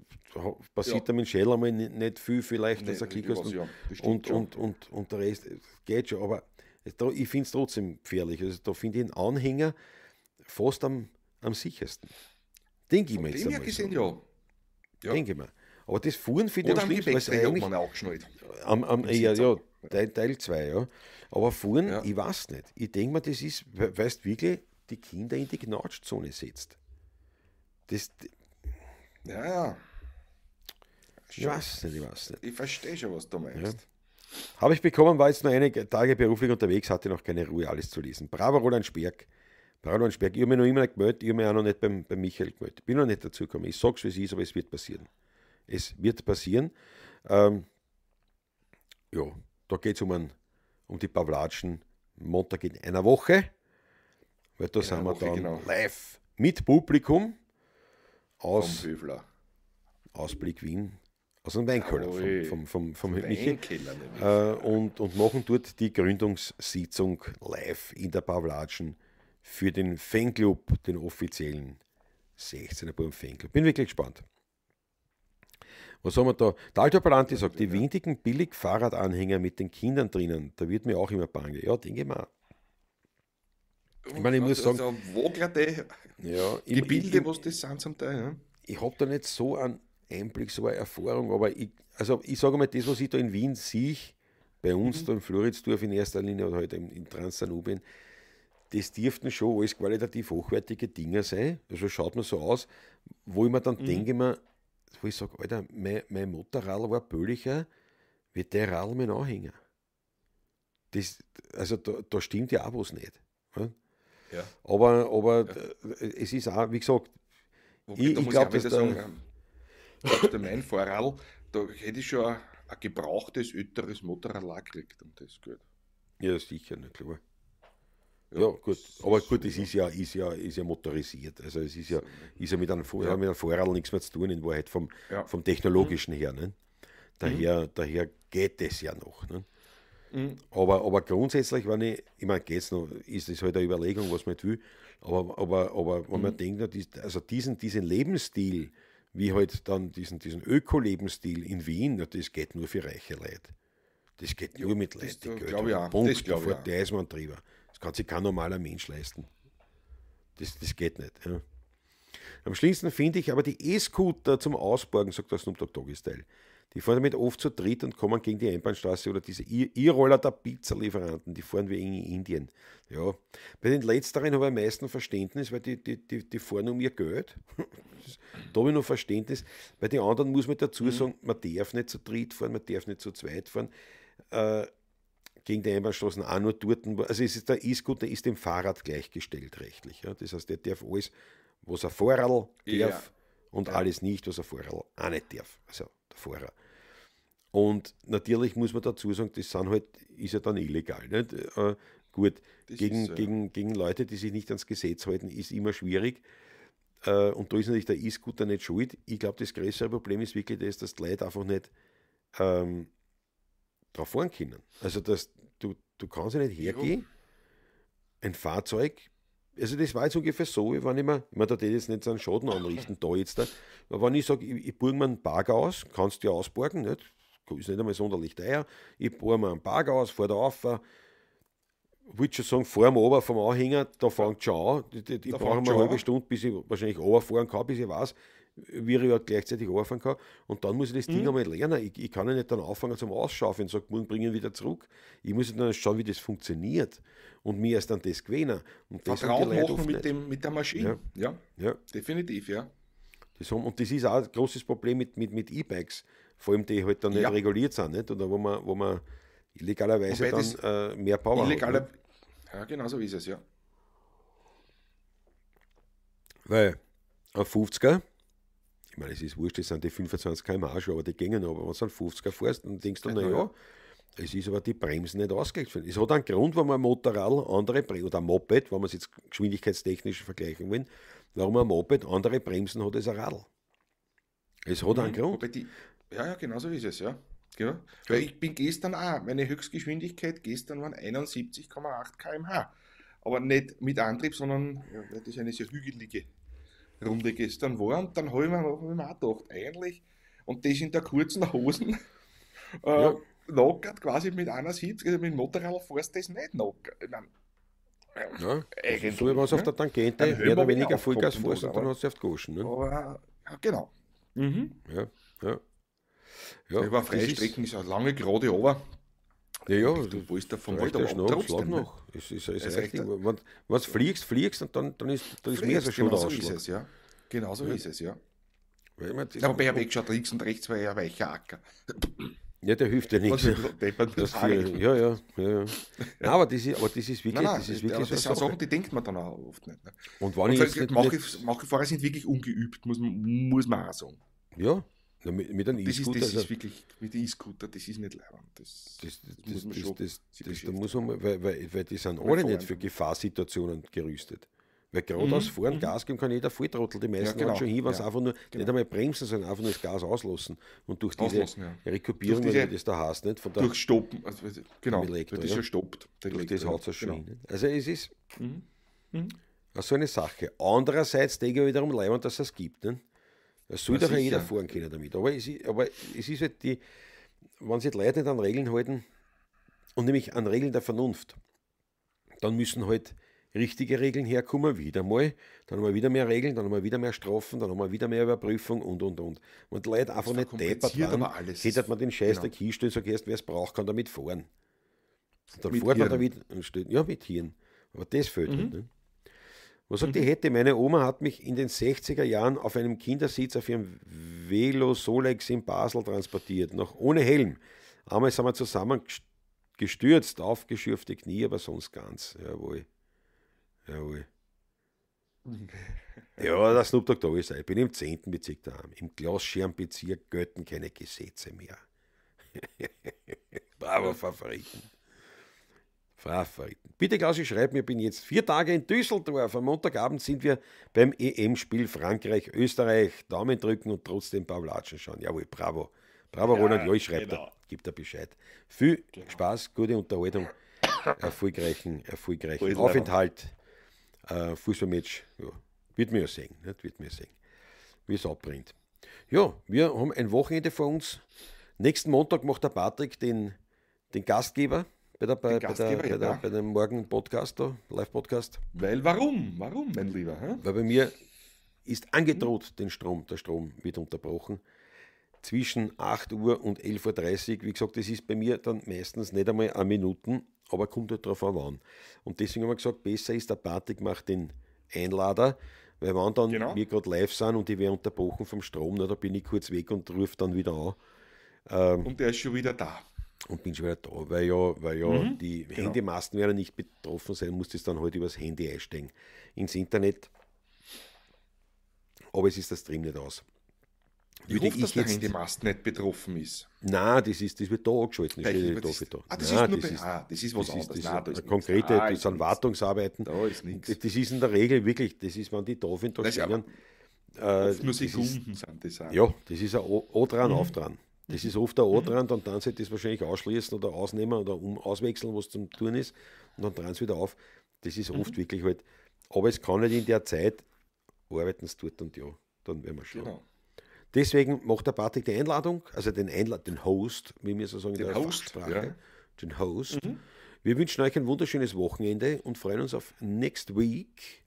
passiert ja. damit Shell einmal nicht viel, vielleicht, nee, dass er Klick hast. Und, ja, und, und, und, und, der Rest äh, geht schon, aber ich finde es trotzdem gefährlich. Also da finde ich einen Anhänger fast am am sichersten. Denke ich mir jetzt. Einmal gesehen, so. ja. ja. Denke ich mir. Aber das Fuhren finde ich am schlimmsten. Weil eigentlich, man auch geschnallt. Am, am, am ja, ja, Teil, 2, ja. Aber Fuhren, ja. ich weiß nicht. Ich denke mir, das ist, weißt du, wirklich, die Kinder in die Knautschzone setzt. Das. Ja, ja. Ich weiß nicht, ich weiß nicht. Ich verstehe schon, was du meinst. Ja. Habe ich bekommen, war jetzt nur einige Tage beruflich unterwegs, hatte noch keine Ruhe, alles zu lesen. Bravo, Roland Sperk. Paralonsberg. Ich habe mich noch immer nicht gemeldet, ich habe mich auch noch nicht beim, beim Michael gemeldet. Bin noch nicht dazu gekommen. Ich sage es, wie es ist, aber es wird passieren. Es wird passieren. Ähm, ja, da geht es um, um die Pavlatschen. Montag in einer Woche, weil da in sind wir Woche, dann genau. live mit Publikum aus, Ausblick Wien, aus dem Weinkeller Jawohl. vom, vom, vom, vom Michi, äh, und, und machen dort die Gründungssitzung live in der Pavlatschen für den Fanclub, den offiziellen 16er Burm Fanclub. Bin wirklich gespannt. Was haben wir da? Der Alter Palanti sagt, die windigen Billig-Fahrradanhänger mit den Kindern drinnen, da wird mir auch immer bange. Ja, denke mal. Ich meine, ich muss also, sagen. Also, gerade ja, Gebilde, was das sind zum Teil. Ja? Ne? Ich habe da nicht so einen Einblick, so eine Erfahrung, aber ich, also ich sage mal, das, was ich da in Wien sehe, bei uns mhm. da in Floridsdorf in erster Linie oder heute halt in, in Transdanubien, das dürften schon alles qualitativ hochwertige Dinger sein. Also schaut man so aus, wo ich mir dann mhm. denke, mir, wo ich sage, Alter, mein, mein Motorrad war böllicher, wird der Radl mein Anhänger. Das, also da, da stimmt ja auch was nicht. Ja. Aber, aber ja. Äh, es ist auch, wie gesagt, Wobei, ich, ich glaube, dass sagen, ähm, mein Vorrad, da hätte ich schon ein, ein gebrauchtes, älteres Motorrad gekriegt um das Geld. Ja, sicher, nicht klar. Ja, gut. Aber gut, es ist ja, ist, ja, ist ja motorisiert. Also es ist ja, ist ja mit einem, Vor ja. Mit einem Vorrad nichts mehr zu tun, in Wahrheit, vom, ja. vom Technologischen her. Ne? Daher, mhm. daher geht es ja noch. Ne? Mhm. Aber, aber grundsätzlich, wenn ich, ich meine, geht's noch, ist das halt eine Überlegung, was man will. Aber, aber, aber wenn mhm. man denkt, also diesen, diesen Lebensstil, wie halt dann diesen, diesen Öko-Lebensstil in Wien, das geht nur für reiche Leute. Das geht nur mit Leistung. Glaube ich auch. Punkt, das glaube ich auch. Das kann sich kein normaler Mensch leisten. Das, das geht nicht. Ja. Am schlimmsten finde ich aber die E-Scooter zum Ausborgen, sagt der Snoop Dogg Doggy Style. Die fahren damit oft zu dritt und kommen gegen die Einbahnstraße oder diese E-Roller der Pizza-Lieferanten, die fahren wie in Indien. Ja. Bei den Letzteren habe ich am meisten Verständnis, weil die, die, die, die fahren um ihr Geld. *laughs* da habe ich noch Verständnis. Bei den anderen muss man dazu mhm. sagen, man darf nicht zu dritt fahren, man darf nicht zu zweit fahren. Äh, gegen die Einbahnstraßen auch nur dort, also es ist der E-Scooter ist dem Fahrrad gleichgestellt rechtlich. Ja? Das heißt, der darf alles, was er Vorradl darf ja. und ja. alles nicht, was er Vorradl auch nicht darf. Also der Fahrer. Und natürlich muss man dazu sagen, das sind halt, ist ja dann illegal. Nicht? Äh, gut, gegen, ist, gegen, gegen Leute, die sich nicht ans Gesetz halten, ist immer schwierig. Äh, und da ist natürlich der E-Scooter nicht schuld. Ich glaube, das größere Problem ist wirklich das, dass die Leute einfach nicht ähm, drauf fahren können. Also, dass du kannst ja nicht hergehen, ein Fahrzeug, also das war jetzt ungefähr so, ich war nicht mehr, ich meine, da hätte jetzt nicht so einen Schaden anrichten, da jetzt da, aber wenn ich sage, ich, ich burge mir einen Park aus, kannst du ja ausborgen, nicht? ist nicht einmal sonderlich teuer, ich bohre mir einen Park aus, fahre da rauf, würde schon sagen, vor dem Ober vom Anhänger, da fängt schon an. Ich, ich brauche mal eine halbe Stunde, bis ich wahrscheinlich runterfahren kann, bis ich weiß, wie Viriat halt gleichzeitig anfangen kann. Und dann muss ich das mhm. Ding einmal lernen. Ich, ich kann ja nicht dann anfangen zum Ausschaufen und sagen, morgen bringen wieder zurück. Ich muss dann schauen, wie das funktioniert und mir erst dann das gewöhnen. Und Vertrauen machen mit, dem, mit der Maschine. Ja. ja. ja. definitiv, ja. Das haben, und das ist auch ein großes Problem mit, mit, mit E-Bikes, vor allem die halt dann nicht reguliert sind, nicht? oder wo man, wo man illegalerweise dann äh, mehr Power illegaler, hat. Ja, genau so ist es, ja. Weil ein 50er ich meine, es ist wurscht, das sind die 25 km/h schon, aber die gingen aber, wenn du einen 50er fährst, dann denkst du, naja, es ist aber die Bremsen nicht ausgerechnet. Es hat einen Grund, warum ein Motorrad andere Bremsen, oder ein Moped, wenn man es jetzt geschwindigkeitstechnisch vergleichen will, warum ein Moped andere Bremsen hat als ein Radl. Es hat mhm, einen Grund. Die, ja, ja, genau so ist es, ja. Genau. Weil ich bin gestern auch, meine Höchstgeschwindigkeit gestern waren 71,8 km/h. Aber nicht mit Antrieb, sondern ja, das ist eine sehr hügelige Runde gestern war. Und dann habe ich mir, hab ich auch gedacht, eigentlich, und das in der kurzen Hosen, *laughs* äh, ja. lockert quasi mit einer Sitz, also mit dem Motorrad fährst du das nicht locker. Ich mein, ja, eigentlich, so was ne? auf der ne? Tangente, mehr oder weniger Vollgas fährst und dann hast du auf die Goschen. Ne? Aber, ja, genau. Mhm. Ja, ja. ja. Über Freistrecken ist eine lange gerade runter. Ja, ja, du willst davon weit, aber noch, trotzdem. Noch. Ne? Ist, ist, ist, ist richtig. Wenn du fliegst, fliegst und dann, dann ist, dann ist mehr als schon genau so ist es, ja. Genau so ist es, ja. Weil man, aber bei Weg schaut links und rechts, war er weicher Acker. Ja, der hilft ja nichts. Das viel, ja, ja, ja, ja. aber, das ist, aber das ist wirklich. Nein, nein, das ist wirklich das so sind Sachen, die denkt man dann auch oft nicht. Ne? Und wann ich. Manche Fahrer sind wirklich ungeübt, muss, muss man auch sagen. Ja, ja, mit, mit einem E-Scooter. Das, ist, also das ist wirklich, mit dem E-Scooter, das ist nicht leibend. Das, das, das, das, muss man schon das, das, da muss man, weil, weil, weil die sind alle nicht für Gefahrsituationen gerüstet. Weil geradeaus mhm. fahren, mhm. Gas geben kann jeder Volltrottel. Die meisten ja, genau. schon hin, wenn ja. einfach nur, genau. nicht einmal bremsen, sondern einfach nur das Gas auslassen. Und durch diese auslassen, ja. Rekupierung, durch diese, das da hast, nicht? Von der, durch Stoppen, also, genau, Elektro, durch das ja. stoppt. Durch das haut es ja schon genau. hin. Also es ist mhm. Mhm. so eine Sache. Andererseits denke ich wiederum leibend, dass es gibt. Nicht? Das soll doch jeder fahren können damit. Aber es, ist, aber es ist halt die, wenn sich die Leute nicht an Regeln halten, und nämlich an Regeln der Vernunft, dann müssen halt richtige Regeln herkommen, wieder mal, dann haben wir wieder mehr Regeln, dann haben wir wieder mehr Strafen, dann haben wir wieder mehr Überprüfung und und und. Und die Leute einfach nicht deppert waren, hätte man den Scheiß genau. da hinstellen und sagt, wer es braucht, kann damit fahren. Und dann mit fährt Hirn. man damit und steht, ja, mit Hirn. Aber das fehlt halt, mhm. halt, ne? Was sagt, mhm. ich hätte, meine Oma hat mich in den 60er Jahren auf einem Kindersitz auf ihrem Velo Solex in Basel transportiert, noch ohne Helm. Einmal sind wir zusammengestürzt, aufgeschürfte Knie, aber sonst ganz. Jawohl. Jawohl. *laughs* ja, der Snoop Dogg da ist. er. Ich bin im 10. Bezirk daheim. Im Glasschirmbezirk gelten keine Gesetze mehr. *laughs* Bravo, Favoriten verabfolgen. Bitte Klaus, ich schreibe mir, ich bin jetzt vier Tage in Düsseldorf. Am Montagabend sind wir beim EM-Spiel Frankreich-Österreich. Daumen drücken und trotzdem ein paar Latschen schauen. Jawohl, bravo. Bravo, ja, Roland. Ja, ich schreibe genau. da, gib da Bescheid. Viel genau. Spaß, gute Unterhaltung, erfolgreichen, erfolgreichen Aufenthalt. Äh, Fußballmatch, ja. wird mir ja sehen, nicht? Ne, wird mir sehen, wie es abbringt. Ja, wir haben ein Wochenende vor uns. Nächsten Montag macht der Patrick den, den Gastgeber bei, der, bei, bei, der, bei, der, bei, dem Morgen-Podcast Live-Podcast. Weil warum? Warum, mein Lieber? Hä? Weil bei mir ist angedroht den Strom, der Strom wird unterbrochen. Zwischen 8 Uhr und 11.30 Uhr, wie gesagt, das ist bei mir dann meistens nicht einmal eine Minute, aber kommt halt drauf an, wann. Und deswegen haben wir gesagt, besser ist, der Patrick macht den Einlader, weil wenn dann genau. wir gerade live sind und ich werde unterbrochen vom Strom, na, da bin ich kurz weg und rufe dann wieder an. Ähm, und der ist schon wieder da und bin schon wieder da, weil ja, weil ja mhm, die genau. Handymasten werden nicht betroffen sein, muss es dann halt übers Handy einsteigen ins Internet. Aber es ist der Stream nicht aus. Ich würde hoffe, ich dass der Mast nicht betroffen ist. Nein, das, ist, das wird da angeschalten. Das, das, ist, da. ah, das, Nein, das, ah, das ist was das anderes. Ist, das da ist konkrete, ah, das sind Wartungsarbeiten. Da ist nichts. Das ist in der Regel wirklich, das ist, wenn die da sind, da stehen. Äh, nur Sekunden ist, sind das Ja, das ist ein O dran, mhm. auf dran. Das ist oft der Ortrand und dann sollte das wahrscheinlich ausschließen oder ausnehmen oder um, auswechseln, was zum Tun ist. Und dann dran es wieder auf. Das ist oft mhm. wirklich halt. Aber es kann nicht in der Zeit arbeiten, es tut und ja. Dann werden wir schauen. Genau. Deswegen macht der Patrick die Einladung, also den, Einla den Host, wie wir so sagen, den Host. Ja. Den Host. Mhm. Wir wünschen euch ein wunderschönes Wochenende und freuen uns auf Next Week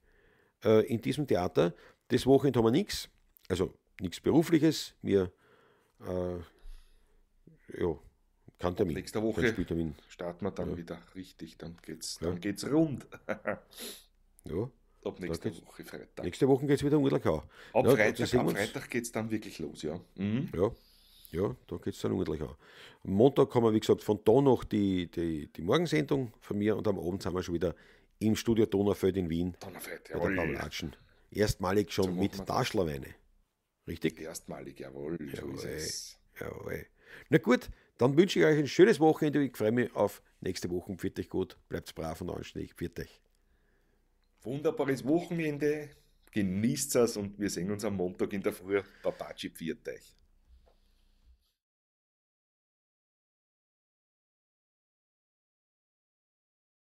äh, in diesem Theater. Das Wochenende haben wir nichts, also nichts Berufliches. Wir äh, ja, kann Termin. Nächste Woche Spieltermin. starten wir dann ja. wieder richtig, dann geht's, dann ja. geht's rund. *laughs* ja. Ab nächste Woche Freitag. Nächste Woche geht es wieder um Urlachau. Ab ja, Freitag, Freitag geht es dann wirklich los, ja. Mhm. Ja, ja, da geht es dann um Urlachau. Am Montag haben wir, wie gesagt, von da noch die, die, die Morgensendung von mir und am Abend sind wir schon wieder im Studio Donaufeld in Wien. Donaufeld, jawohl. Bei der Erstmalig schon mit Taschlerweine. Richtig? Erstmalig, jawohl. jawohl. So ist es. Jawohl. Na gut, dann wünsche ich euch ein schönes Wochenende. Ich freue mich auf nächste Woche. Pfiat euch gut, bleibt brav und anständig. Pfiat euch. Wunderbares Wochenende. Genießt es und wir sehen uns am Montag in der Früh. Papaci, pfiat euch.